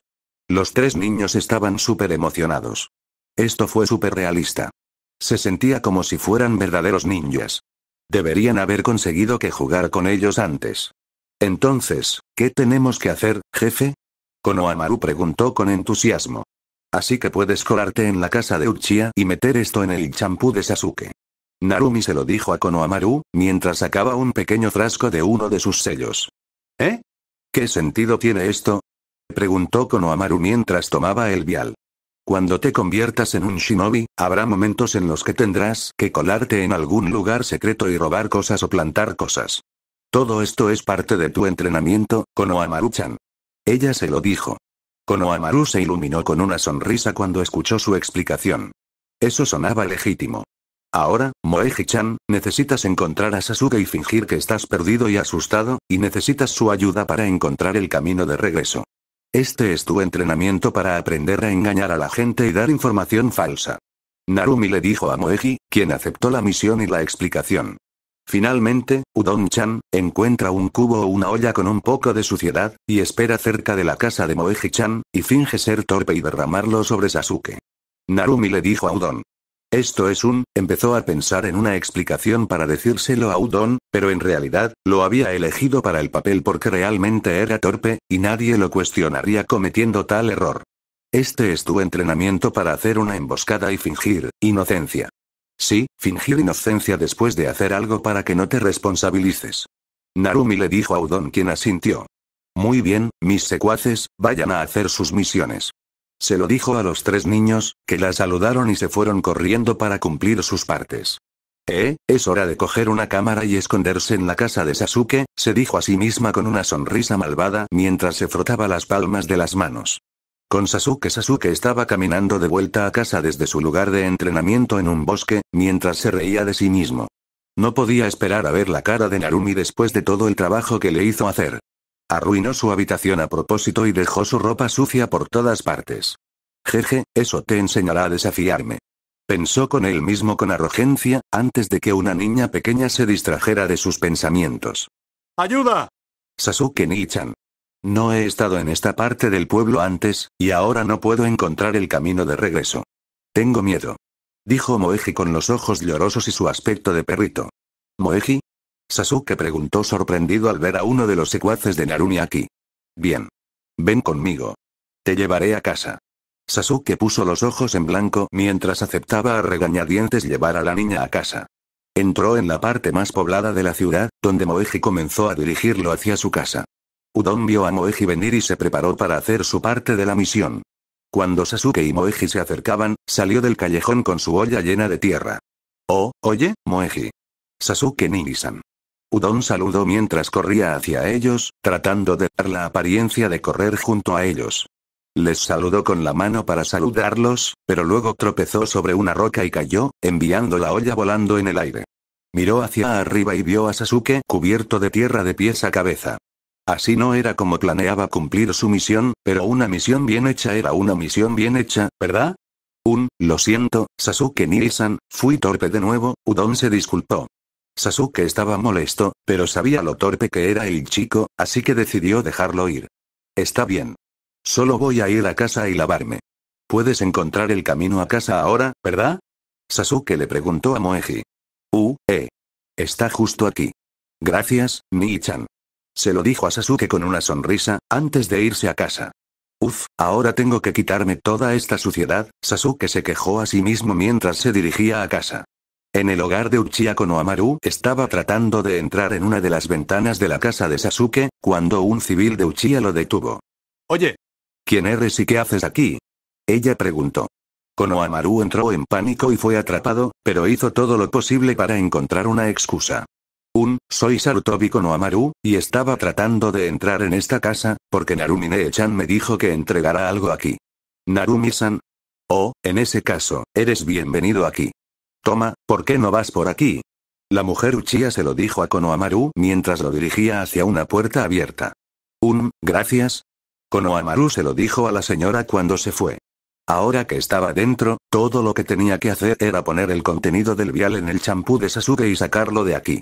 Los tres niños estaban súper emocionados. Esto fue súper realista. Se sentía como si fueran verdaderos ninjas. Deberían haber conseguido que jugar con ellos antes. Entonces, ¿qué tenemos que hacer, jefe? Konohamaru preguntó con entusiasmo. Así que puedes colarte en la casa de Uchiha y meter esto en el champú de Sasuke. Narumi se lo dijo a Konohamaru, mientras sacaba un pequeño frasco de uno de sus sellos. ¿Eh? ¿Qué sentido tiene esto? Preguntó Konohamaru mientras tomaba el vial. Cuando te conviertas en un shinobi, habrá momentos en los que tendrás que colarte en algún lugar secreto y robar cosas o plantar cosas. Todo esto es parte de tu entrenamiento, Konohamaru-chan. Ella se lo dijo. Konohamaru se iluminó con una sonrisa cuando escuchó su explicación. Eso sonaba legítimo. Ahora, Moeji-chan, necesitas encontrar a Sasuke y fingir que estás perdido y asustado, y necesitas su ayuda para encontrar el camino de regreso. Este es tu entrenamiento para aprender a engañar a la gente y dar información falsa. Narumi le dijo a Moeji, quien aceptó la misión y la explicación. Finalmente, Udon-chan, encuentra un cubo o una olla con un poco de suciedad, y espera cerca de la casa de Moeji-chan, y finge ser torpe y derramarlo sobre Sasuke. Narumi le dijo a Udon. Esto es un, empezó a pensar en una explicación para decírselo a Udon, pero en realidad, lo había elegido para el papel porque realmente era torpe, y nadie lo cuestionaría cometiendo tal error. Este es tu entrenamiento para hacer una emboscada y fingir, inocencia. Sí, fingir inocencia después de hacer algo para que no te responsabilices. Narumi le dijo a Udon quien asintió. Muy bien, mis secuaces, vayan a hacer sus misiones. Se lo dijo a los tres niños, que la saludaron y se fueron corriendo para cumplir sus partes. Eh, es hora de coger una cámara y esconderse en la casa de Sasuke, se dijo a sí misma con una sonrisa malvada mientras se frotaba las palmas de las manos. Con Sasuke Sasuke estaba caminando de vuelta a casa desde su lugar de entrenamiento en un bosque, mientras se reía de sí mismo. No podía esperar a ver la cara de Narumi después de todo el trabajo que le hizo hacer. Arruinó su habitación a propósito y dejó su ropa sucia por todas partes. Jeje, eso te enseñará a desafiarme. Pensó con él mismo con arrogencia, antes de que una niña pequeña se distrajera de sus pensamientos. ¡Ayuda! Sasuke Nichan. No he estado en esta parte del pueblo antes, y ahora no puedo encontrar el camino de regreso. Tengo miedo. Dijo Moeji con los ojos llorosos y su aspecto de perrito. ¿Moeji? Sasuke preguntó sorprendido al ver a uno de los secuaces de Narumi aquí. Bien. Ven conmigo. Te llevaré a casa. Sasuke puso los ojos en blanco mientras aceptaba a regañadientes llevar a la niña a casa. Entró en la parte más poblada de la ciudad, donde Moeji comenzó a dirigirlo hacia su casa. Udon vio a Moeji venir y se preparó para hacer su parte de la misión. Cuando Sasuke y Moeji se acercaban, salió del callejón con su olla llena de tierra. Oh, oye, Moeji. Sasuke Ninisan. Udon saludó mientras corría hacia ellos, tratando de dar la apariencia de correr junto a ellos. Les saludó con la mano para saludarlos, pero luego tropezó sobre una roca y cayó, enviando la olla volando en el aire. Miró hacia arriba y vio a Sasuke cubierto de tierra de pies a cabeza. Así no era como planeaba cumplir su misión, pero una misión bien hecha era una misión bien hecha, ¿verdad? Un, lo siento, Sasuke Nisan, fui torpe de nuevo, Udon se disculpó. Sasuke estaba molesto, pero sabía lo torpe que era el chico, así que decidió dejarlo ir. Está bien. Solo voy a ir a casa y lavarme. Puedes encontrar el camino a casa ahora, ¿verdad? Sasuke le preguntó a Moeji. Uh, eh. Está justo aquí. Gracias, Nii-chan. Se lo dijo a Sasuke con una sonrisa, antes de irse a casa. Uf, ahora tengo que quitarme toda esta suciedad, Sasuke se quejó a sí mismo mientras se dirigía a casa. En el hogar de Uchiha Konohamaru estaba tratando de entrar en una de las ventanas de la casa de Sasuke, cuando un civil de Uchiha lo detuvo. Oye. ¿Quién eres y qué haces aquí? Ella preguntó. Konohamaru entró en pánico y fue atrapado, pero hizo todo lo posible para encontrar una excusa un, soy Sarutobi Konohamaru, y estaba tratando de entrar en esta casa, porque Narumi Nee-chan me dijo que entregará algo aquí. Narumi-san. Oh, en ese caso, eres bienvenido aquí. Toma, ¿por qué no vas por aquí? La mujer Uchiha se lo dijo a Konohamaru mientras lo dirigía hacia una puerta abierta. Un, gracias. Konohamaru se lo dijo a la señora cuando se fue. Ahora que estaba dentro, todo lo que tenía que hacer era poner el contenido del vial en el champú de Sasuke y sacarlo de aquí.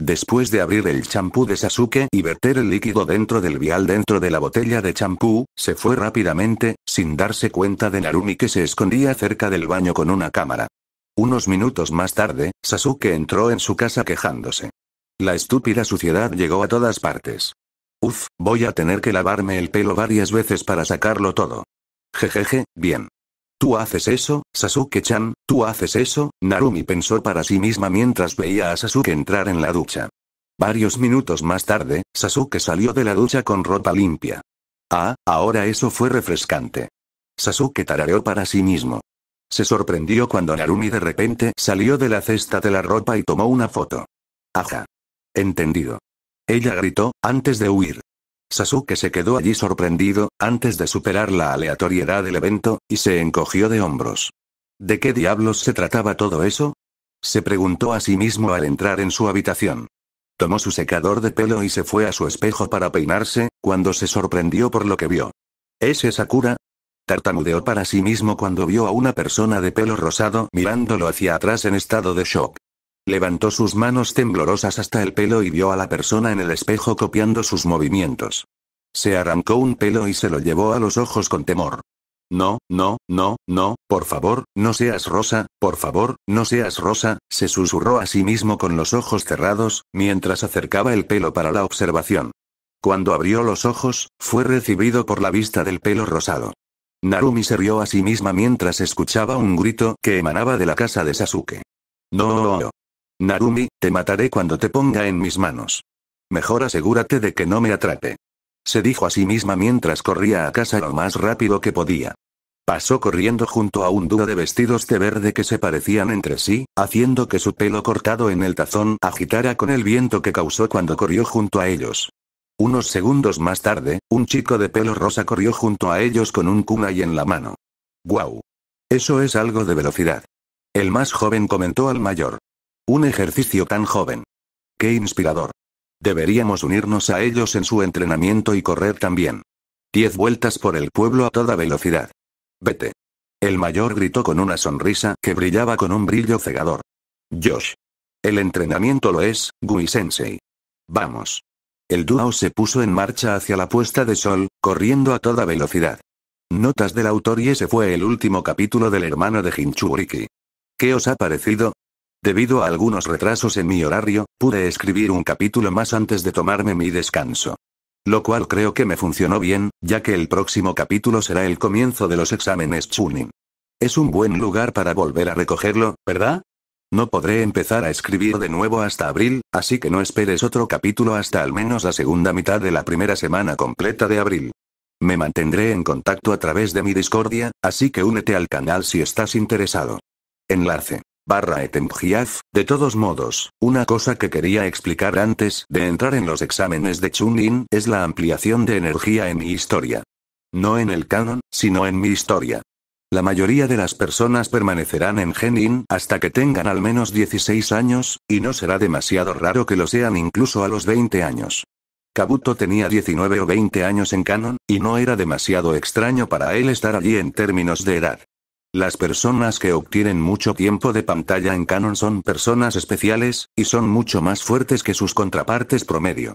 Después de abrir el champú de Sasuke y verter el líquido dentro del vial dentro de la botella de champú, se fue rápidamente, sin darse cuenta de Narumi que se escondía cerca del baño con una cámara. Unos minutos más tarde, Sasuke entró en su casa quejándose. La estúpida suciedad llegó a todas partes. Uf, voy a tener que lavarme el pelo varias veces para sacarlo todo. Jejeje, bien. Tú haces eso, Sasuke-chan, tú haces eso, Narumi pensó para sí misma mientras veía a Sasuke entrar en la ducha. Varios minutos más tarde, Sasuke salió de la ducha con ropa limpia. Ah, ahora eso fue refrescante. Sasuke tarareó para sí mismo. Se sorprendió cuando Narumi de repente salió de la cesta de la ropa y tomó una foto. Aja. Entendido. Ella gritó, antes de huir. Sasuke se quedó allí sorprendido, antes de superar la aleatoriedad del evento, y se encogió de hombros. ¿De qué diablos se trataba todo eso? Se preguntó a sí mismo al entrar en su habitación. Tomó su secador de pelo y se fue a su espejo para peinarse, cuando se sorprendió por lo que vio. ¿Es esa cura? Tartamudeó para sí mismo cuando vio a una persona de pelo rosado mirándolo hacia atrás en estado de shock. Levantó sus manos temblorosas hasta el pelo y vio a la persona en el espejo copiando sus movimientos. Se arrancó un pelo y se lo llevó a los ojos con temor. No, no, no, no, por favor, no seas rosa, por favor, no seas rosa, se susurró a sí mismo con los ojos cerrados, mientras acercaba el pelo para la observación. Cuando abrió los ojos, fue recibido por la vista del pelo rosado. Narumi se rió a sí misma mientras escuchaba un grito que emanaba de la casa de Sasuke. No. Narumi, te mataré cuando te ponga en mis manos. Mejor asegúrate de que no me atrape. Se dijo a sí misma mientras corría a casa lo más rápido que podía. Pasó corriendo junto a un dúo de vestidos de verde que se parecían entre sí, haciendo que su pelo cortado en el tazón agitara con el viento que causó cuando corrió junto a ellos. Unos segundos más tarde, un chico de pelo rosa corrió junto a ellos con un kunai en la mano. ¡Guau! Eso es algo de velocidad. El más joven comentó al mayor. Un ejercicio tan joven. Qué inspirador. Deberíamos unirnos a ellos en su entrenamiento y correr también. Diez vueltas por el pueblo a toda velocidad. Vete. El mayor gritó con una sonrisa que brillaba con un brillo cegador. Josh. El entrenamiento lo es, Gui-sensei. Vamos. El dúo se puso en marcha hacia la puesta de sol, corriendo a toda velocidad. Notas del autor y ese fue el último capítulo del hermano de Hinchuriki. ¿Qué os ha parecido? Debido a algunos retrasos en mi horario, pude escribir un capítulo más antes de tomarme mi descanso. Lo cual creo que me funcionó bien, ya que el próximo capítulo será el comienzo de los exámenes Chunin. Es un buen lugar para volver a recogerlo, ¿verdad? No podré empezar a escribir de nuevo hasta abril, así que no esperes otro capítulo hasta al menos la segunda mitad de la primera semana completa de abril. Me mantendré en contacto a través de mi Discordia, así que únete al canal si estás interesado. Enlace barra Etemjiaf, de todos modos, una cosa que quería explicar antes de entrar en los exámenes de Chunin es la ampliación de energía en mi historia. No en el canon, sino en mi historia. La mayoría de las personas permanecerán en Genin hasta que tengan al menos 16 años, y no será demasiado raro que lo sean incluso a los 20 años. Kabuto tenía 19 o 20 años en Canon, y no era demasiado extraño para él estar allí en términos de edad. Las personas que obtienen mucho tiempo de pantalla en canon son personas especiales, y son mucho más fuertes que sus contrapartes promedio.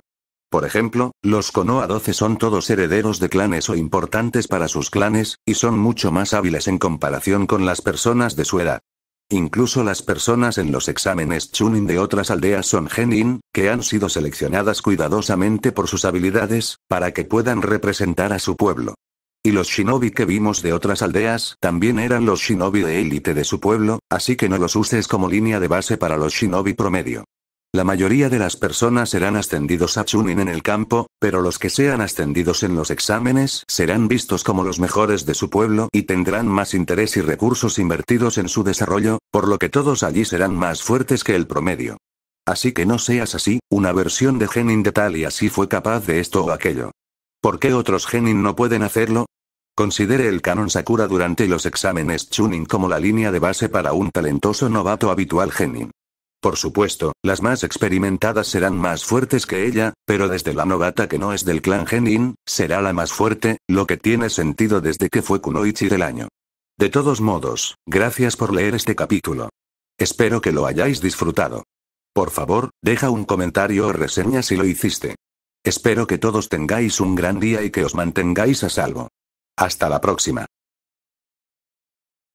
Por ejemplo, los Konoha 12 son todos herederos de clanes o importantes para sus clanes, y son mucho más hábiles en comparación con las personas de su edad. Incluso las personas en los exámenes Chunin de otras aldeas son Genin, que han sido seleccionadas cuidadosamente por sus habilidades, para que puedan representar a su pueblo. Y los shinobi que vimos de otras aldeas también eran los shinobi de élite de su pueblo, así que no los uses como línea de base para los shinobi promedio. La mayoría de las personas serán ascendidos a Chunin en el campo, pero los que sean ascendidos en los exámenes serán vistos como los mejores de su pueblo y tendrán más interés y recursos invertidos en su desarrollo, por lo que todos allí serán más fuertes que el promedio. Así que no seas así, una versión de Genin de tal y así fue capaz de esto o aquello. ¿Por qué otros genin no pueden hacerlo? Considere el canon Sakura durante los exámenes Chunin como la línea de base para un talentoso novato habitual genin. Por supuesto, las más experimentadas serán más fuertes que ella, pero desde la novata que no es del clan genin, será la más fuerte, lo que tiene sentido desde que fue Kunoichi del año. De todos modos, gracias por leer este capítulo. Espero que lo hayáis disfrutado. Por favor, deja un comentario o reseña si lo hiciste. Espero que todos tengáis un gran día y que os mantengáis a salvo. Hasta la próxima.